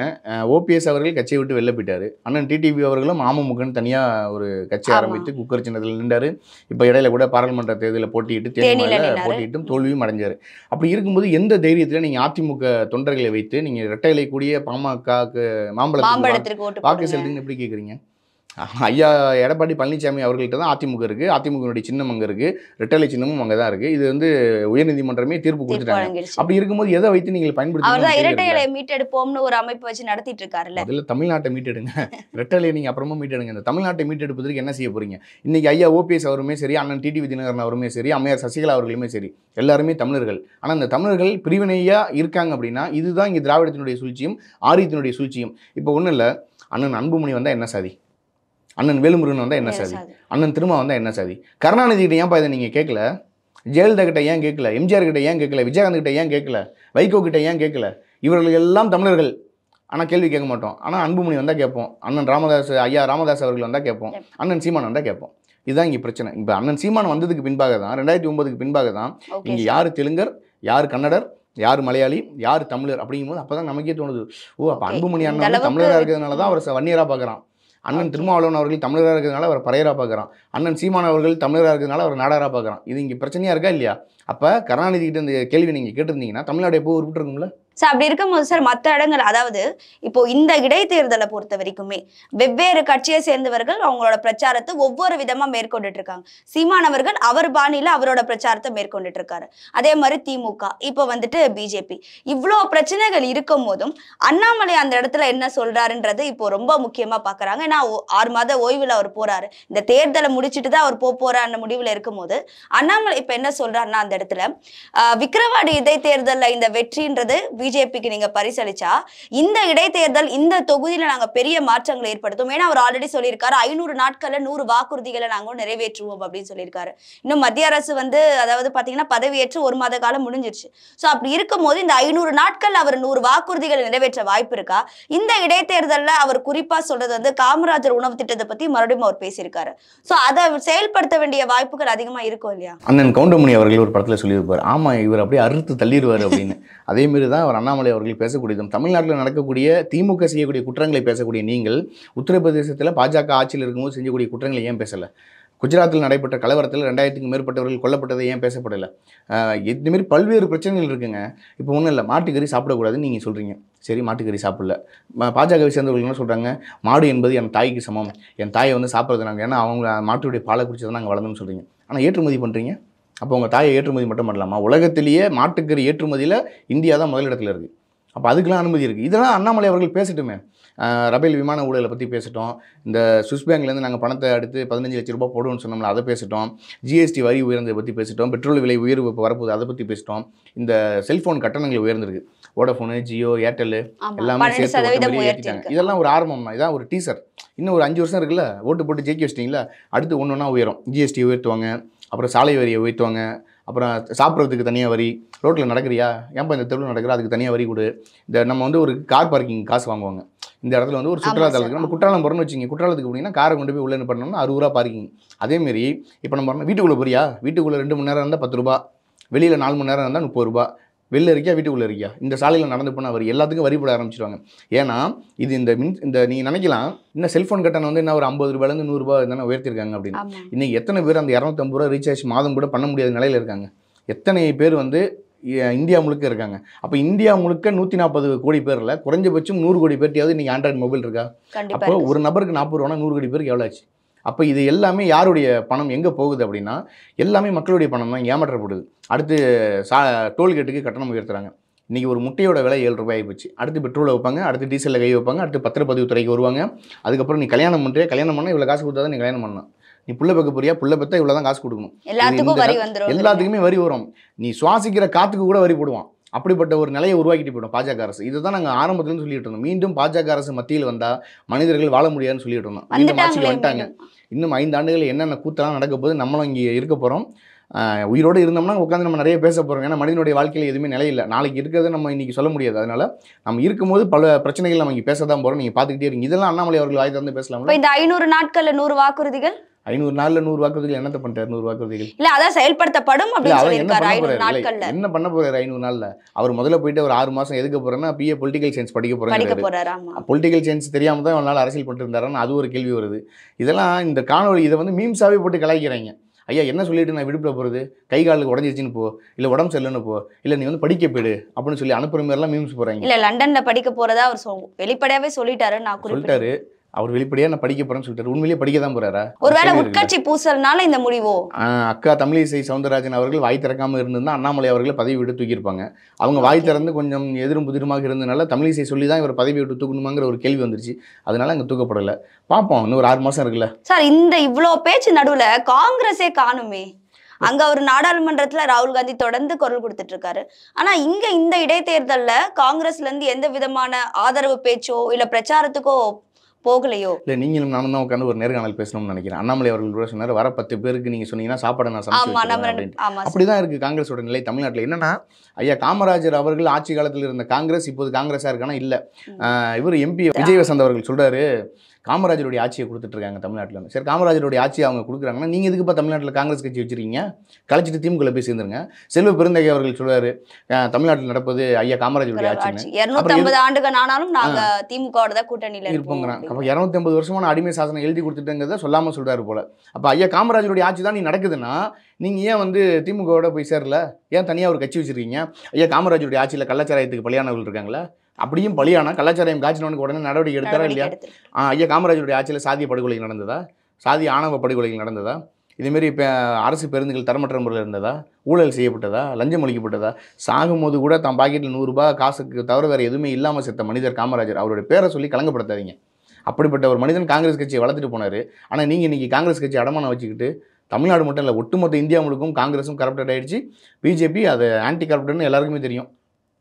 ஓபிஎஸ் அவர்கள் கட்சியை விட்டு வெளில போயிட்டாரு அண்ணன் டிடிவி அவர்களும் அமமுகன்னு தனியா ஒரு கட்சி ஆரம்பித்து குக்கர் சின்னத்தில் நின்றாரு இப்ப இடையில கூட பாராளுமன்ற தேர்தலில் போட்டியிட்டு தேர்தலில் போட்டியிட்டும் தோல்வியும் அடைஞ்சாரு அப்படி இருக்கும்போது எந்த தைரியத்துல நீங்க அதிமுக தொண்டர்களை வைத்து நீங்க இரட்டைலை கூடிய பாமக மாம்பழத்திற்கு வாக்கு செலுத்துன்னு எப்படி கேட்குறீங்க ஐயா எடப்பாடி பழனிசாமி அவர்கள்ட்ட தான் அதிமுக இருக்கு அதிமுகனுடைய சின்னம் அங்கே இருக்கு ரெட்டலை சின்னமும் அங்கே தான் இருக்குது இது வந்து உயர்நீதிமன்றமே தீர்ப்பு கொடுத்துட்டாங்க அப்படி இருக்கும்போது எதை வைத்து நீங்கள் பயன்படுத்தி இரட்டைகளை மீட்டெடுப்போம்னு ஒரு அமைப்பு வச்சு நடத்திட்டு இருக்காருல்ல இதில் தமிழ்நாட்டை மீட்டெடுங்க ரிட்டலை நீங்கள் அப்புறமா மீட்டெடுங்க இந்த தமிழ்நாட்டை மீட்டெடுப்பதற்கு என்ன செய்ய போறீங்க இன்னைக்கு ஐயா ஓபிஎஸ் அவருமே சரி அண்ணன் டிடிவி தினகரன் அவருமே சரி அம்மையார் சசிகலா அவர்களுமே சரி எல்லாருமே தமிழர்கள் ஆனால் இந்த தமிழர்கள் பிரிவினையாக இருக்காங்க அப்படின்னா இதுதான் இங்கே திராவிடத்தினுடைய சூழ்ச்சியும் ஆரியத்தினுடைய சூழ்ச்சியும் இப்போ ஒண்ணு இல்ல அண்ணன் அன்புமணி வந்தால் என்ன சாதி அண்ணன் வேலுமுருகன் வந்தால் என்ன சாதி அண்ணன் திருமா வந்தால் என்ன சாதி கருணாநிதி கிட்ட ஏன் இதை நீங்கள் கேட்கல ஜெயலலிதா கிட்ட ஏன் கேட்கல எம்ஜிஆர் கிட்ட ஏன் கேட்கல விஜயகாந்த் கிட்ட ஏன் கேட்கல வைகோ கிட்ட ஏன் கேட்கல இவர்கள் எல்லாம் தமிழர்கள் ஆனால் கேள்வி கேட்க மாட்டோம் ஆனால் அன்புமணி வந்தால் கேட்போம் அண்ணன் ராமதாஸ் ஐயா ராமதாஸ் அவர்கள் வந்தால் கேட்போம் அண்ணன் சீமான் வந்தால் கேட்போம் இதுதான் இங்கே பிரச்சனை இப்போ அண்ணன் சீமான் வந்ததுக்கு பின்பாக தான் ரெண்டாயிரத்தி ஒன்பதுக்கு பின்பாக தான் இங்கே யார் தெலுங்கர் யார் கன்னடர் யார் மலையாளி யார் தமிழர் அப்படிங்கும்போது அப்போ தான் நமக்கே தோணுது ஓ அப்போ அன்புமணி அண்ணன் தமிழராக இருக்கிறதுனால தான் அவர் வன்னியராக பார்க்குறான் அண்ணன் திருமாவளவன் அவர்கள் தமிழராக இருக்கிறதுனால அவர் பறையராக பார்க்குறான் அண்ணன் சீமான் அவர்கள் தமிழராக இருக்கிறதுனால அவர் நாடாராக பார்க்குறான் இது இங்கே பிரச்சனையாக இருக்கா இல்லையா அப்போ கருணாநிதி கிட்ட இந்த கேள்வி நீங்கள் கேட்டிருந்தீங்கன்னா தமிழ்நாடு எப்போ உருப்பிட்டுருக்கும்ல ஸோ அப்படி இருக்கும்போது சார் மற்ற இடங்கள் அதாவது இப்போ இந்த இடைத்தேர்தலை பொறுத்த வரைக்குமே வெவ்வேறு கட்சியை சேர்ந்தவர்கள் அவங்களோட பிரச்சாரத்தை ஒவ்வொரு விதமா மேற்கொண்டுட்டு இருக்காங்க சீமானவர்கள் அவர் பாணியில அவரோட பிரச்சாரத்தை மேற்கொண்டுட்டு இருக்காரு அதே மாதிரி திமுக இப்போ வந்துட்டு பிஜேபி இவ்வளோ பிரச்சனைகள் இருக்கும் போதும் அண்ணாமலை அந்த இடத்துல என்ன சொல்றாருன்றது இப்போ ரொம்ப முக்கியமா பாக்குறாங்க ஏன்னா ஆறு மாத ஓய்வில் அவர் போறாரு இந்த தேர்தலை முடிச்சுட்டு தான் அவர் போக போறாருன்னு முடிவில் இருக்கும்போது அண்ணாமலை இப்போ என்ன சொல்றாருன்னா அந்த இடத்துல விக்ரவாடி இடைத்தேர்தலில் இந்த வெற்றின்றது பிஜேபிக்கு நீங்க பரிசளிச்சா இந்த இடைத்தேர்தல் இந்த தொகுதியில நாங்க பெரிய மாற்றங்களை ஏற்படுத்தும் ஏன்னா அவர் ஆல்ரெடி சொல்லியிருக்காரு ஐநூறு நாட்கள்ல நூறு வாக்குறுதிகளை நாங்களும் நிறைவேற்றுவோம் அப்படின்னு சொல்லியிருக்காரு இன்னும் மத்திய அரசு வந்து அதாவது பாத்தீங்கன்னா பதவியேற்று ஒரு மாத காலம் முடிஞ்சிருச்சு சோ அப்படி இருக்கும்போது இந்த ஐநூறு நாட்கள் அவர் நூறு வாக்குறுதிகளை நிறைவேற்ற வாய்ப்பு இருக்கா இந்த இடைத்தேர்தல்ல அவர் குறிப்பா சொல்றது வந்து காமராஜர் உணவு திட்டத்தை பத்தி மறுபடியும் அவர் பேசியிருக்காரு சோ அதை செயல்படுத்த வேண்டிய வாய்ப்புகள் அதிகமா இருக்கும் இல்லையா அண்ணன் கவுண்டமணி அவர்கள் ஒரு படத்துல சொல்லியிருப்பார் ஆமா இவர் அப்படியே அறுத்து தள்ளிடுவார் அப்படின்னு அதே மாதிரி தான் முதல்வர் அண்ணாமலை அவர்கள் பேசக்கூடியதும் தமிழ்நாட்டில் நடக்கக்கூடிய திமுக செய்யக்கூடிய குற்றங்களை பேசக்கூடிய நீங்கள் உத்தரப்பிரதேசத்தில் பாஜக ஆட்சியில் இருக்கும்போது செஞ்சக்கூடிய குற்றங்களை ஏன் பேசலை குஜராத்தில் நடைபெற்ற கலவரத்தில் ரெண்டாயிரத்துக்கு மேற்பட்டவர்கள் கொல்லப்பட்டதை ஏன் பேசப்படலை இதுமாரி பல்வேறு பிரச்சனைகள் இருக்குங்க இப்போ ஒன்றும் இல்லை மாட்டுக்கறி சாப்பிடக்கூடாதுன்னு நீங்கள் சொல்கிறீங்க சரி மாட்டுக்கறி சாப்பிடல பாஜகவை சேர்ந்தவர்கள் என்ன சொல்கிறாங்க மாடு என்பது என் தாய்க்கு சமம் என் தாயை வந்து சாப்பிட்றது நாங்கள் ஏன்னா அவங்க மாட்டுடைய பாலை குடிச்சதை நாங்கள் வளர்ந்தோம்னு சொல்கிறீங்க ஆனால் ஏற்றுமதி பண்ணுறீங்க அப்போ உங்கள் தாயை ஏற்றுமதி மட்டும் பண்ணலாமா உலகத்திலேயே மாட்டுக்கறி ஏற்றுமதியில் இந்தியா தான் முதலிடத்தில் இருக்குது அப்போ அதுக்கெலாம் அனுமதி இருக்குது இதெல்லாம் அண்ணாமலை அவர்கள் பேசட்டுமே ரபேல் விமான ஊழலை பற்றி பேசிட்டோம் இந்த சுவிஸ் பேங்க்லேருந்து நாங்கள் பணத்தை அடுத்து பதினஞ்சு லட்ச ரூபா போடுவோம்னு சொன்னோம்ல அதை பேசிட்டோம் ஜிஎஸ்டி வரி உயர்ந்ததை பற்றி பேசிட்டோம் பெட்ரோல் விலை உயர்வு இப்போ வரப்போது அதை பற்றி பேசிட்டோம் இந்த செல்ஃபோன் கட்டணங்கள் உயர்ந்திருக்கு ஓடஃபோனு ஜியோ ஏர்டெல்லு எல்லாமே சேர்த்து ஏற்றிட்டாங்க இதெல்லாம் ஒரு ஆரம்பம் தான் இதான் ஒரு டீசர் இன்னும் ஒரு அஞ்சு வருஷம் இருக்குல்ல ஓட்டு போட்டு ஜெயிக்க வச்சிட்டிங்களா அடுத்து ஒன்று ஒன்றா உயரும் ஜிஎஸ்டி உயர்த்துவாங்க அப்புறம் சாலை வரியை உயர்த்துவாங்க அப்புறம் சாப்பிட்றதுக்கு தனியாக வரி ரோட்டில் நடக்கிறியா ஏன்பா இந்த தெருவில் நடக்கிற அதுக்கு தனியாக வரி கொடு இந்த நம்ம வந்து ஒரு கார் பார்க்கிங் காசு வாங்குவாங்க இந்த இடத்துல வந்து ஒரு சுற்றுலாத்தலத்துக்கு நம்ம குற்றாலம் போகிறோம்னு வச்சுங்க குற்றாலத்துக்கு போனீங்கன்னா காரை கொண்டு போய் உள்ளே என்ன பண்ணணும்னா அறுபது ரூபா பார்க்கிங் அதேமாரி இப்போ நம்ம வீட்டுக்குள்ளே போறியா வீட்டுக்குள்ளே ரெண்டு மணி நேரம் இருந்தால் பத்து ரூபா வெளியில் நாலு மணி நேரம் இருந்தால் முப்பது ரூபா வெளில இருக்கியா வீட்டுக்குள்ளே இருக்கியா இந்த சாலையில் நடந்து போனால் அவர் எல்லாத்துக்கும் வரி போட ஆரம்பிச்சிருவாங்க ஏன்னா இது இந்த மின் இந்த நீங்கள் நினைக்கலாம் இன்னும் செல்ஃபோன் கட்டணம் வந்து என்ன ஒரு ஐம்பது ரூபாயிலேருந்து நூறுரூவா தானே உயர்த்திருக்காங்க அப்படின்னு இன்றைக்கி எத்தனை பேர் அந்த இரநூத்தம்பது ரூபா ரீசார்ஜ் மாதம் கூட பண்ண முடியாத நிலையில் இருக்காங்க எத்தனை பேர் வந்து இந்தியா முழுக்க இருக்காங்க அப்போ இந்தியா முழுக்க நூற்றி நாற்பது கோடி பேரில் குறைஞ்சபட்சம் நூறு கோடி பேர்ட்டியாவது இன்றைக்கி ஆண்ட்ராய்டு மொபைல் இருக்கா அப்போ ஒரு நபருக்கு நாற்பது ரூபானா நூறு கோடி பேருக்கு எவ்வளோ ஆச்சு அப்போ இது எல்லாமே யாருடைய பணம் எங்கே போகுது அப்படின்னா எல்லாமே மக்களுடைய பணம் தான் ஏமாற்றப்படுது அடுத்து சா டோல்கேட்டுக்கு கட்டணம் உயர்த்துறாங்க இன்றைக்கி ஒரு முட்டையோட விலை ஏழு ரூபாய் ஆகிப்போச்சு அடுத்து பெட்ரோலை வைப்பாங்க அடுத்து டீசலில் கை வைப்பாங்க அடுத்து பத்திரப்பதிவு துறைக்கு வருவாங்க அதுக்கப்புறம் நீ கல்யாணம் பண்ணுறியா கல்யாணம் பண்ணால் இவ்வளோ காசு கொடுத்தா தான் நீ கல்யாணம் பண்ணலாம் நீ புள்ள பக்க போறியா புள்ள பத்தா இவ்வளோ தான் காசு கொடுக்கணும் எல்லாத்துக்குமே வரி வரும் நீ சுவாசிக்கிற காத்துக்கு கூட வரி போடுவான் அப்படிப்பட்ட ஒரு நிலையை உருவாக்கிட்டு போயிடும் பாஜக அரசு இதுதான் நாங்கள் ஆரம்பத்துலேருந்து சொல்லிட்டு இருந்தோம் மீண்டும் பாஜக அரசு மத்தியில் வந்தால் மனிதர்கள் வாழ முடியாதுன்னு சொல்லிட்டு இருந்தோம் மீண்டும் ஆட்சிக்கு வந்துட்டாங்க இன்னும் ஐந்து ஆண்டுகள் என்னென்ன கூத்தெல்லாம் நடக்க போது நம்மளும் இங்கே இருக்க போகிறோம் உயிரோடு இருந்தோம்னா உட்காந்து நம்ம நிறைய பேச போகிறோம் ஏன்னா மனிதனுடைய வாழ்க்கையில் எதுவுமே நிலையில் நாளைக்கு இருக்கிறத நம்ம இன்றைக்கி சொல்ல முடியாது அதனால் நம்ம இருக்கும்போது பல பிரச்சனைகள் நம்ம இங்கே பேச தான் போகிறோம் நீங்கள் பார்த்துக்கிட்டே இருக்கீங்க இதெல்லாம் அண்ணாமலை அவர்கள் வாய் திறந்து பேசலாம் இந்த ஐநூறு நாட்களில் நூறு வாக்குறுதிகள் ஐநூறு நாள்ல நூறு வாக்குறுதிகள் என்னத்தை பண்ணிட்டார் நூறு வாக்குறுதிகள் இல்லை அதான் செயல்படுத்தப்படும் என்ன பண்ண போகிறார் ஐநூறு நாள்ல அவர் முதல்ல போயிட்டு ஒரு ஆறு மாசம் எதுக்கு போறேன்னா பிஏ பொலிட்டிக்கல் சயின்ஸ் படிக்க போறாரு பொலிட்டிக்கல் சயின்ஸ் தெரியாம தான் அவனால அரசியல் பண்ணிட்டு இருந்தாரான்னு அது ஒரு கேள்வி வருது இதெல்லாம் இந்த காணொலி இதை வந்து மீம்ஸாவே போட்டு கலாய்க்கிறாங்க ஐயா என்ன சொல்லிட்டு நான் விடுப்பில் போகிறது கை காலுக்கு உடஞ்சிருச்சின்னு போ இல்லை உடம்பு சரியில்லைன்னு போ இல்லை நீ வந்து படிக்க போயிடு அப்படின்னு சொல்லி அனுப்புற மாதிரிலாம் மீம்ஸ் போகிறாங்க இல்லை லண்டனில் படிக்க போகிறதா அவர் சொல் வெளிப்படையாகவே சொல்லிட்டாரு நான் சொல்லிட்டாரு அவர் வெளிப்படையா நான் படிக்க போறேன்னு சொல்லிட்டு உண்மையிலேயே படிக்க தான் போறாரா ஒருவேளை உட்கட்சி பூசல்னால இந்த முடிவோ அக்கா தமிழிசை சவுந்தரராஜன் அவர்கள் வாய் திறக்காம இருந்திருந்தா அண்ணாமலை அவர்கள் பதவி விட்டு தூக்கியிருப்பாங்க அவங்க வாய் திறந்து கொஞ்சம் எதிரும் புதிருமாக இருந்தனால தமிழிசை சொல்லி தான் இவர் பதவி விட்டு தூக்கணுமாங்கிற ஒரு கேள்வி வந்துருச்சு அதனால அங்க தூக்கப்படல பாப்போம் இன்னும் ஒரு ஆறு மாசம் இருக்குல்ல சார் இந்த இவ்வளவு பேச்சு நடுவுல காங்கிரஸே காணுமே அங்க ஒரு நாடாளுமன்றத்துல ராகுல் காந்தி தொடர்ந்து குரல் கொடுத்துட்டு இருக்காரு ஆனா இங்க இந்த இடைத்தேர்தல்ல காங்கிரஸ்ல இருந்து எந்த விதமான ஆதரவு பேச்சோ இல்ல பிரச்சாரத்துக்கோ போகலையோ இல்ல நீங்களும் நானும் தான் உட்காந்து ஒரு நேர்காணல் பேசணும்னு நினைக்கிறேன் அண்ணாமலை அவர்கள் கூட சொன்னார் வர பத்து பேருக்கு நீங்க சொன்னீங்கன்னா சாப்பாடு நான் சமைச்சு அப்படி காங்கிரஸோட நிலை தமிழ்நாட்டில் என்னன்னா ஐயா காமராஜர் அவர்கள் ஆட்சி காலத்தில் இருந்த காங்கிரஸ் இப்போது காங்கிரஸா இருக்கானா இல்ல இவர் எம்பி வசந்த் அவர்கள் சொல்றாரு காமராஜருடைய ஆட்சியை கொடுத்துட்ருக்காங்க தமிழ்நாட்டில் சரி காமராஜருடைய ஆட்சி அவங்க கொடுக்குறாங்கன்னா நீங்கள் இப்போ தமிழ்நாட்டில் காங்கிரஸ் கட்சி வச்சுருக்கீங்க கழிச்சிட்டு திமுக போய் சேர்ந்துருங்க செல்வ பெருந்தகை அவர்கள் சொல்கிறாரு தமிழ்நாட்டில் நடப்பது ஐயா காமராஜருடைய ஆட்சி இரநூத்தம்பது ஆண்டுகள் ஆனாலும் நாங்கள் திமுகவோட தான் கூட்டணியில் இருப்போங்கிறாங்க அப்போ இரநூத்தம்பது வருஷமான அடிமை சாசனம் எழுதி கொடுத்துட்டுங்கிறத சொல்லாமல் சொல்கிறாரு போல் அப்போ ஐயா காமராஜருடைய ஆட்சி தான் நீ நடக்குதுன்னா நீங்கள் ஏன் வந்து திமுகவோட போய் சேரல ஏன் தனியாக ஒரு கட்சி வச்சுருக்கீங்க ஐயா காமராஜருடைய ஆட்சியில் கள்ளச்சாராயத்துக்கு பலியானவர்கள் இருக்காங்களா அப்படியும் பலியானா கலாச்சாரம் காய்ச்சினவனுக்கு உடனே நடவடிக்கை எடுத்தாரா இல்லையா ஐயா காமராஜருடைய ஆட்சியில் சாதிய படுகொலை நடந்ததா சாதி ஆணவ படுகொலைகள் நடந்ததா இதுமாரி இப்போ அரசு பேருந்துகள் தரமற்ற முறையில் இருந்ததா ஊழல் செய்யப்பட்டதா லஞ்சம் ஒழிக்கப்பட்டதா சாகும்போது கூட தான் பாக்கெட்டில் நூறுரூபா காசுக்கு தவிர வேறு எதுவுமே இல்லாமல் செத்த மனிதர் காமராஜர் அவருடைய பேரை சொல்லி கலங்கப்படுத்தாதீங்க அப்படிப்பட்ட ஒரு மனிதன் காங்கிரஸ் கட்சியை வளர்த்துட்டு போனார் ஆனால் நீங்கள் இன்றைக்கி காங்கிரஸ் கட்சி அடமானம் வச்சுக்கிட்டு தமிழ்நாடு மட்டும் இல்லை ஒட்டுமொத்த இந்தியா முழுக்கும் காங்கிரஸும் கரப்டட் ஆகிடுச்சு பிஜேபி அது ஆன்டி கரப்டட்னு எல்லாருக்குமே தெரியும்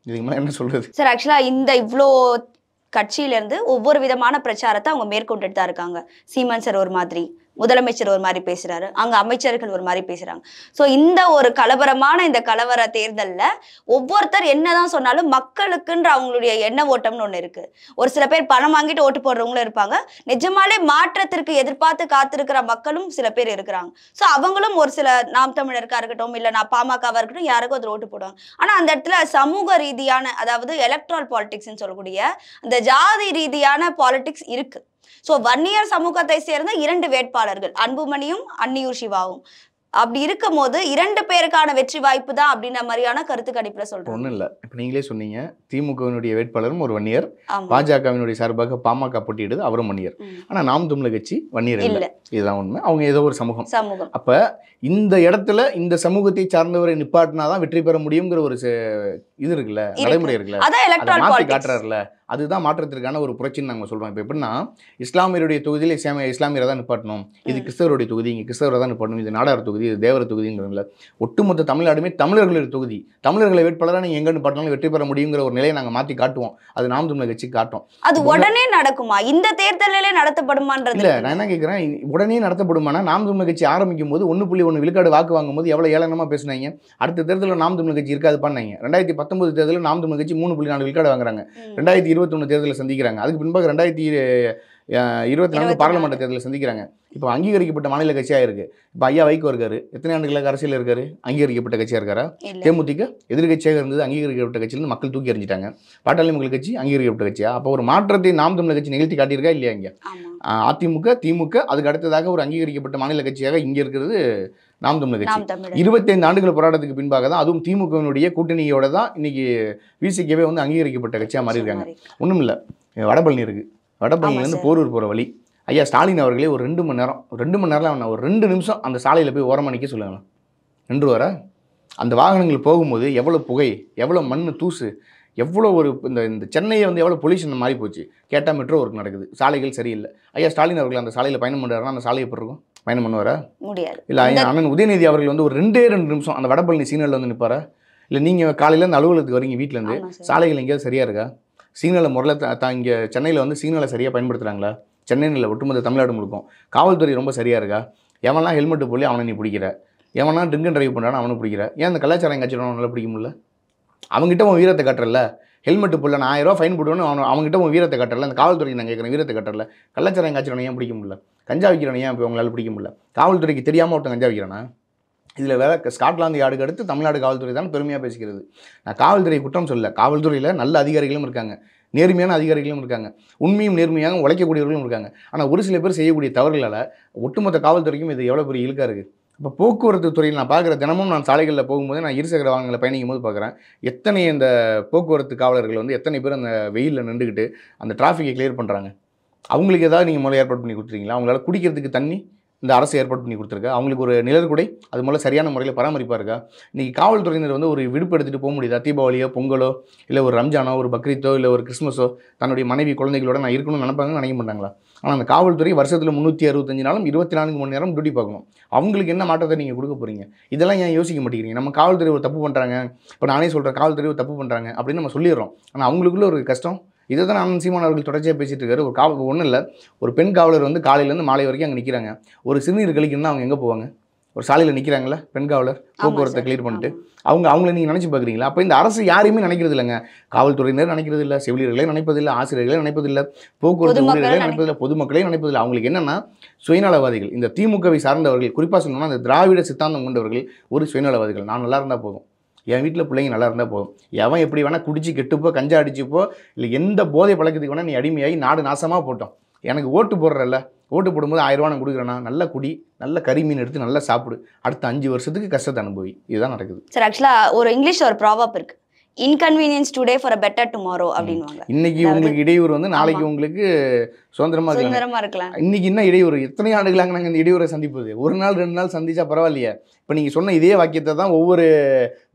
இதுக்கு மேலே என்ன சொல்கிறது சார் இந்த இவ்வளோ கட்சியிலேருந்து ஒவ்வொரு விதமான பிரச்சாரத்தை அவங்க மேற்கொண்டுட்டு தான் இருக்காங்க சீமான் சார் ஒரு மாதிரி முதலமைச்சர் ஒரு மாதிரி பேசுறாரு அங்க அமைச்சர்கள் ஒரு மாதிரி பேசுறாங்க ஸோ இந்த ஒரு கலவரமான இந்த கலவர தேர்தல்ல ஒவ்வொருத்தர் என்னதான் சொன்னாலும் மக்களுக்குன்ற அவங்களுடைய எண்ண ஓட்டம்னு ஒன்று இருக்கு ஒரு சில பேர் பணம் வாங்கிட்டு ஓட்டு போடுறவங்களும் இருப்பாங்க நிஜமாலே மாற்றத்திற்கு எதிர்பார்த்து காத்திருக்கிற மக்களும் சில பேர் இருக்கிறாங்க ஸோ அவங்களும் ஒரு சில நாம் தமிழருக்கா இருக்கட்டும் இல்லை நான் பாமகவா இருக்கட்டும் யாருக்கும் அதில் ஓட்டு போடுவாங்க ஆனால் அந்த இடத்துல சமூக ரீதியான அதாவது எலக்ட்ரால் பாலிடிக்ஸ் சொல்லக்கூடிய அந்த ஜாதி ரீதியான பாலிடிக்ஸ் இருக்கு ஸோ வன்னியர் சமூகத்தை சேர்ந்த இரண்டு வேட்பாளர்கள் அன்புமணியும் அன்னியூர் சிவாவும் அப்படி இருக்கும் போது இரண்டு பேருக்கான வெற்றி வாய்ப்பு தான் அப்படின்ற மாதிரியான கருத்து கணிப்புல சொல்றேன் ஒண்ணு இல்ல இப்ப நீங்களே சொன்னீங்க திமுகவினுடைய வேட்பாளரும் ஒரு வன்னியர் பாஜகவினுடைய சார்பாக பாமக போட்டியிடுது அவரும் வன்னியர் ஆனா நாம் தமிழக கட்சி வன்னியர் இல்ல இதுதான் உண்மை அவங்க ஏதோ ஒரு சமூகம் சமூகம் அப்ப இந்த இடத்துல இந்த சமூகத்தை சார்ந்தவரை நிப்பாட்டினாதான் வெற்றி பெற முடியுங்கிற ஒரு இது இருக்குல்ல நடைமுறை இருக்குல்ல அதான் காட்டுறாருல அதுதான் மாற்றத்திற்கான ஒரு பிரச்சனை நாங்கள் சொல்கிறோம் இப்போ எப்படின்னா இஸ்லாமியருடைய தொகுதியில் இஸ்லாமிய இஸ்லாமியரை தான் நிப்பாட்டணும் இது கிறிஸ்தவருடைய தொகுதி இங்கே கிறிஸ்தவரை தான் நிப்பாட்டணும் இது நாடார் தொகுதி இது தேவர தொகுதிங்கிறதுல ஒட்டுமொத்த தமிழ்நாடுமே தமிழர்களுடைய தொகுதி தமிழர்களை வேட்பாளராக நீங்கள் எங்கே நிப்பாட்டினாலும் வெற்றி பெற முடியுங்கிற ஒரு நிலையை நாங்கள் மாற்றி காட்டுவோம் அது நாம் தமிழ் கட்சி காட்டும் அது உடனே நடக்குமா இந்த தேர்தலிலே நடத்தப்படுமான்றது இல்லை நான் என்ன கேட்குறேன் உடனே நடத்தப்படுமானா நாம் தமிழ் கட்சி ஆரம்பிக்கும் போது ஒன்று புள்ளி ஒன்று விழுக்காடு வாக்கு வாங்கும் போது எவ்வளோ ஏளனமாக பேசினாங்க அடுத்த தேர்தலில் நாம் தமிழ் கட்சி இருக்காது பண்ணாங்க ரெண்டாயிரத்தி பத்தொன்பது தேர்தலில் நாம் தமிழ் கட்சி மூணு புள்ளி நாலு விழுக்காடு வாங்குறாங்க ரெண்டாயிரத்தி இருபது இருபத்தொன்று தேர்தலில் சந்திக்கிறாங்க அதுக்கு பின்பாக ரெண்டாயிரத்தி இருபத்தி நான்கு பாராளுமன்ற தேர்தலில் சந்திக்கிறாங்க இப்போ அங்கீகரிக்கப்பட்ட மாநில கட்சியாக இருக்குது இப்போ ஐயா வைக்கோ இருக்காரு எத்தனை ஆண்டுகளாக அரசியல் இருக்காரு அங்கீகரிக்கப்பட்ட கட்சியாக இருக்காரா தேமுதிக எதிர்கட்சியாக இருந்தது அங்கீகரிக்கப்பட்ட கட்சியிலிருந்து மக்கள் தூக்கி எறிஞ்சிட்டாங்க பாட்டாளி மக்கள் கட்சி அங்கீகரிக்கப்பட்ட கட்சியா அப்போ ஒரு மாற்றத்தை நாம் தமிழக கட்சி நிகழ்த்தி காட்டியிருக்கா இல்லையா இங்கே அதிமுக திமுக அதுக்கு அடுத்ததாக ஒரு அங்கீகரிக்கப்பட்ட மாநில கட்சியாக இங்கே இருக்கிறது நாம் தமிழர் கட்சி இருபத்தைந்து ஆண்டுகள் போராட்டத்துக்கு பின்பாக தான் அதுவும் திமுகவினுடைய கூட்டணியோட தான் இன்னைக்கு விசிகேவே வந்து அங்கீகரிக்கப்பட்ட கட்சியாக மாறி இருக்காங்க ஒன்றும் இல்லை வடபழனி இருக்குது வடபழனிலேருந்து போரூர் போகிற வழி ஐயா ஸ்டாலின் அவர்களே ஒரு ரெண்டு மணி நேரம் ரெண்டு மணி நேரம் ஒரு ரெண்டு நிமிஷம் அந்த சாலையில் போய் ஓரமாக நிற்க சொல்லுங்களேன் நின்று வர அந்த வாகனங்கள் போகும்போது எவ்வளோ புகை எவ்வளோ மண் தூசு எவ்வளோ ஒரு இந்த இந்த சென்னையை வந்து எவ்வளோ பொல்யூஷன் மாறி போச்சு கேட்டால் மெட்ரோ ஒர்க் நடக்குது சாலைகள் சரியில்லை ஐயா ஸ்டாலின் அவர்கள் அந்த சாலையில் பயணம் பண்ணுறாருன்னா அந்த சாலை எப்படி இருக்கும் பயணம் பண்ணுவாரா முடியாது இல்லை அண்ணன் உதயநிதி அவர்கள் வந்து ஒரு ரெண்டே ரெண்டு நிமிஷம் அந்த வடபழனி சீனலில் வந்து நிற்பாரா இல்லை நீங்கள் காலையிலேருந்து அலுவலகத்துக்கு வரீங்க வீட்டிலேருந்து சாலைகள் எங்கேயாவது சரியாக இருக்கா சீனியரில் முறையில் தான் இங்கே சென்னையில் வந்து சீனலை சரியாக பயன்படுத்துகிறாங்களா சென்னையில் ஒட்டுமொத்த தமிழ்நாடு முழுக்கும் காவல்துறை ரொம்ப சரியாக இருக்கா எவனா ஹெல்மெட்டு போலி அவனை நீ பிடிக்கிற எவனா ட்ரிங்க் அண்ட் ட்ரைவ் பண்ணுறான்னு அவனை பிடிக்கிற ஏன் அந்த கலாச்சாரம் எங்காச்சும் அவனால் பிடிக்க முடியல அவங்ககிட்ட உன் வீரத்தை கட்டுறல ஹெல்மெட்டு போடல நான் ஆயிரம் ரூபா ஃபைன் போட்டுன்னு அவன் அவங்ககிட்ட உங்கள் வீரத்தை கட்டலை அந்த காவல்துறைக்கு நான் கேட்குறேன் வீரத்தை கட்டலை கள்ளச்சாரம் காய்ச்சணும் ஏன் பிடிக்க முடியல கஞ்சா வைக்கிறவனை ஏன் இப்போ உங்களால் பிடிக்க முடியல காவல்துறைக்கு தெரியாமல் ஒருத்தன் கஞ்சா வைக்கிறானா இதில் வேறு ஸ்காட்லாந்து யார்டுக்கு அடுத்து தமிழ்நாடு காவல்துறை தான் பெருமையாக பேசுகிறது நான் காவல்துறை குற்றம் சொல்ல காவல்துறையில் நல்ல அதிகாரிகளும் இருக்காங்க நேர்மையான அதிகாரிகளும் இருக்காங்க உண்மையும் நேர்மையாக உழைக்கக்கூடியவர்களும் இருக்காங்க ஆனால் ஒரு சில பேர் செய்யக்கூடிய தவறுகளால் ஒட்டுமொத்த காவல்துறைக்கும் இது எவ்வளோ பெரிய இழுக்காக இருக்குது இப்போ போக்குவரத்து துறையில் நான் பார்க்குற தினமும் நான் சாலைகளில் போகும்போது நான் இருசக்கர வாகனங்களை பயணிக்கும் போது பார்க்குறேன் எத்தனை இந்த போக்குவரத்து காவலர்கள் வந்து எத்தனை பேர் அந்த வெயிலில் நின்றுக்கிட்டு அந்த டிராஃபிக்கை கிளியர் பண்ணுறாங்க அவங்களுக்கு ஏதாவது நீங்கள் முதல்ல ஏற்பாடு பண்ணி கொடுத்துருக்கீங்களா அவங்களால குடிக்கிறதுக்கு தண்ணி இந்த அரசு ஏற்பாடு பண்ணி கொடுத்துருக்கா அவங்களுக்கு ஒரு நிழற்குடை அது மூலம் சரியான முறையில் பராமரிப்பாக இருக்கா இன்றைக்கி காவல்துறையினர் வந்து ஒரு விடுப்பு எடுத்துகிட்டு போக முடியுதா தீபாவளியோ பொங்கலோ இல்லை ஒரு ரம்ஜானோ ஒரு பக்ரீத்தோ இல்லை ஒரு கிறிஸ்மஸோ தன்னுடைய மனைவி குழந்தைகளோட நான் இருக்கணும்னு நினைப்பாங்க நினைக்க மாட்டாங்களா ஆனால் அந்த காவல்துறை வருஷத்தில் முந்நூற்றி அறுபத்தஞ்சு நாளும் இருபத்தி நான்கு மணி நேரம் டியூட்டி பார்க்கணும் அவங்களுக்கு என்ன மாற்றத்தை நீங்கள் கொடுக்க போகிறீங்க இதெல்லாம் ஏன் யோசிக்க மாட்டேங்கிறீங்க நம்ம காவல்துறை ஒரு தப்பு பண்ணுறாங்க இப்போ நானே சொல்கிறேன் காவல்துறை ஒரு தப்பு பண்ணுறாங்க அப்படின்னு நம்ம சொல்லிடுறோம் ஆனால் அவங்களுக்குள்ள ஒரு கஷ்டம் இதை தான் நான் சீமான் அவர்கள் தொடர்ச்சியாக பேசிகிட்டு இருக்காரு ஒரு காவல் ஒன்றும் இல்லை ஒரு பெண் காவலர் வந்து காலையிலேருந்து மாலை வரைக்கும் அங்கே நிற்கிறாங்க ஒரு சிறுநீர் கழிக்கணும்னா அவங்க எங்கே போவாங்க ஒரு சாலையில் நிற்கிறாங்களா பெண் காவலர் போக்குவரத்தை கிளியர் பண்ணிட்டு அவங்க அவங்கள நீங்கள் நினச்சி பார்க்குறீங்களா அப்போ இந்த அரசு யாரையுமே நினைக்கிறது இல்லைங்க காவல்துறையினர் நினைக்கிறது இல்லை செவிலியர்களே நினைப்பதில்லை ஆசிரியர்களே நினைப்பதில்லை போக்குவரத்து ஊழியர்களே நினைப்பதில்லை பொதுமக்களே நினைப்பதில்லை அவங்களுக்கு என்னென்னா சுயநலவாதிகள் இந்த திமுகவை சார்ந்தவர்கள் குறிப்பாக சொல்லணும்னா அந்த திராவிட சித்தாந்தம் கொண்டவர்கள் ஒரு சுயநலவாதிகள் நான் நல்லா இருந்தால் போதும் என் வீட்டில் பிள்ளைங்க நல்லா இருந்தால் போதும் எவன் எப்படி வேணால் குடிச்சு கெட்டுப்போ கஞ்சா அடிச்சுப்போ இல்லை எந்த போதை பழக்கத்துக்கு வேணால் நீ அடிமையாகி நாடு நாசமாக போட்டோம் எனக்கு ஓட்டு போடுறல்ல ஓட்டு போடும்போது ஆயிரரூவா நான் கொடுக்குறேன்னா நல்ல குடி நல்ல மீன் எடுத்து நல்லா சாப்பிடு அடுத்த அஞ்சு வருஷத்துக்கு கஷ்டத்தை அனுபவி இதுதான் நடக்குது சார் ஆக்சுவலாக ஒரு இங்கிலீஷில் ஒரு ப்ராவப் இருக்குது inconvenience today for a better tomorrow அப்படின்வாங்க இன்னைக்கு உங்களுக்கு இடையூறு வந்து நாளைக்கு உங்களுக்கு சுதந்திரமா இருக்கலாம் இன்னைக்கு என்ன இடையூறு எத்தனை ஆண்டுகளாக நாங்கள் இந்த இடையூரை சந்திப்பது ஒரு நாள் ரெண்டு நாள் சந்திச்சா பரவாயில்லையே இப்போ நீங்கள் சொன்ன இதே வாக்கியத்தை தான் ஒவ்வொரு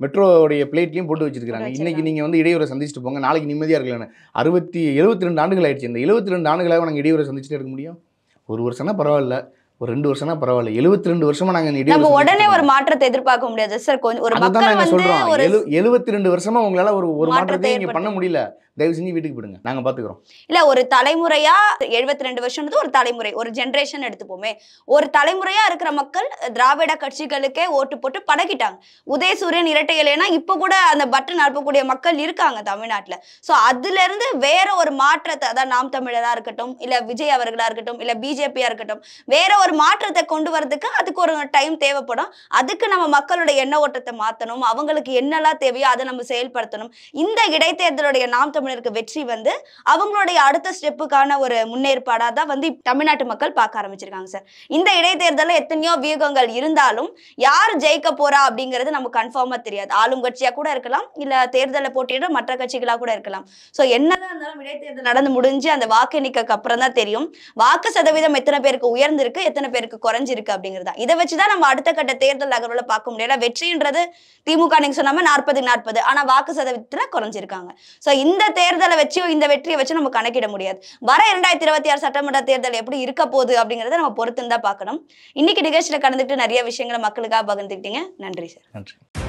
மெட்ரோடைய பிளேட்லையும் போட்டு வச்சிருக்காங்க இன்னைக்கு நீங்கள் வந்து இடையூரை சந்திச்சுட்டு போங்க நாளைக்கு நிம்மதியாக இருக்கலாம் அறுபத்தி எழுபத்தி ரெண்டு ஆண்டுகள் ஆயிடுச்சு இந்த எழுபத்தி ரெண்டு ஆண்டுகளாக நாங்கள் இடையூரை சந்திச்சுட்டு இருக்க முடியும் ஒரு வருஷம்னா பரவாயில்ல ஒரு ரெண்டு வருஷம்னா பரவாயில்ல எழுபத்தி ரெண்டு வருஷமா நாங்க உடனே ஒரு மாற்றத்தை எதிர்பார்க்க முடியாது சார் கொஞ்சம் ஒரு மக்கள் வந்து எழுபத்தி ரெண்டு வருஷமா உங்களால ஒரு ஒரு மாற்றத்தை நீங்க பண்ண முடியல தயவு செஞ்சு வீட்டுக்கு போடுங்க நாங்க பாத்துக்கிறோம் இல்ல ஒரு தலைமுறையா எழுபத்தி ரெண்டு வருஷம்ன்றது ஒரு தலைமுறை ஒரு ஜென்ரேஷன் எடுத்துப்போமே ஒரு தலைமுறையா இருக்கிற மக்கள் திராவிட கட்சிகளுக்கே ஓட்டு போட்டு பழகிட்டாங்க உதயசூரியன் இரட்டை இலைனா இப்ப கூட அந்த பட்டன் அனுப்பக்கூடிய மக்கள் இருக்காங்க தமிழ்நாட்டில் அதுல இருந்து வேற ஒரு மாற்றத்தை அதான் நாம் தமிழரா இருக்கட்டும் இல்ல விஜய் அவர்களா இருக்கட்டும் இல்ல பிஜேபியா இருக்கட்டும் வேற ஒரு மாற்றத்தை கொண்டு வரதுக்கு அதுக்கு ஒரு டைம் தேவைப்படும் அதுக்கு நம்ம மக்களுடைய எண்ண ஓட்டத்தை மாத்தணும் அவங்களுக்கு என்னெல்லாம் தேவையோ அதை நம்ம செயல்படுத்தணும் இந்த இடைத்தேர்தலுடைய நாம் தமிழ் தமிழருக்கு வெற்றி வந்து அவங்களுடைய அடுத்த ஸ்டெப்புக்கான ஒரு முன்னேற்பாடாக தான் வந்து தமிழ்நாட்டு மக்கள் பார்க்க ஆரம்பிச்சிருக்காங்க சார் இந்த இடைத்தேர்தலில் எத்தனையோ வியூகங்கள் இருந்தாலும் யார் ஜெயிக்க போறா அப்படிங்கிறது நமக்கு கன்ஃபார்மாக தெரியாது ஆளும் கட்சியாக கூட இருக்கலாம் இல்லை தேர்தலில் போட்டியிடும் மற்ற கட்சிகளாக கூட இருக்கலாம் ஸோ என்னதான் இருந்தாலும் இடைத்தேர்தல் நடந்து முடிஞ்சு அந்த வாக்கு எண்ணிக்கைக்கு அப்புறம் தான் தெரியும் வாக்கு சதவீதம் எத்தனை பேருக்கு உயர்ந்திருக்கு எத்தனை பேருக்கு குறைஞ்சிருக்கு அப்படிங்கிறதா இதை வச்சு தான் நம்ம அடுத்த கட்ட தேர்தல் நகர்வுல பார்க்க முடியல வெற்றின்றது திமுக நீங்க சொன்னாம நாற்பது நாற்பது ஆனா வாக்கு சதவீதத்துல குறைஞ்சிருக்காங்க ஸோ இந்த தேர்தலை வச்சு இந்த வெற்றியை வச்சு நம்ம கணக்கிட முடியாது வர இரண்டாயிரத்தி இருபத்தி ஆறு சட்டமன்ற தேர்தல் எப்படி இருக்க போகுது அப்படிங்கறத நம்ம பொறுத்து தான் பார்க்கணும் இன்னைக்கு நிகழ்ச்சியில் கடந்துட்டு நிறைய விஷயங்களை மக்களுக்காக பகிர்ந்துக்கிட்டீங்க நன்றி சார் நன்றி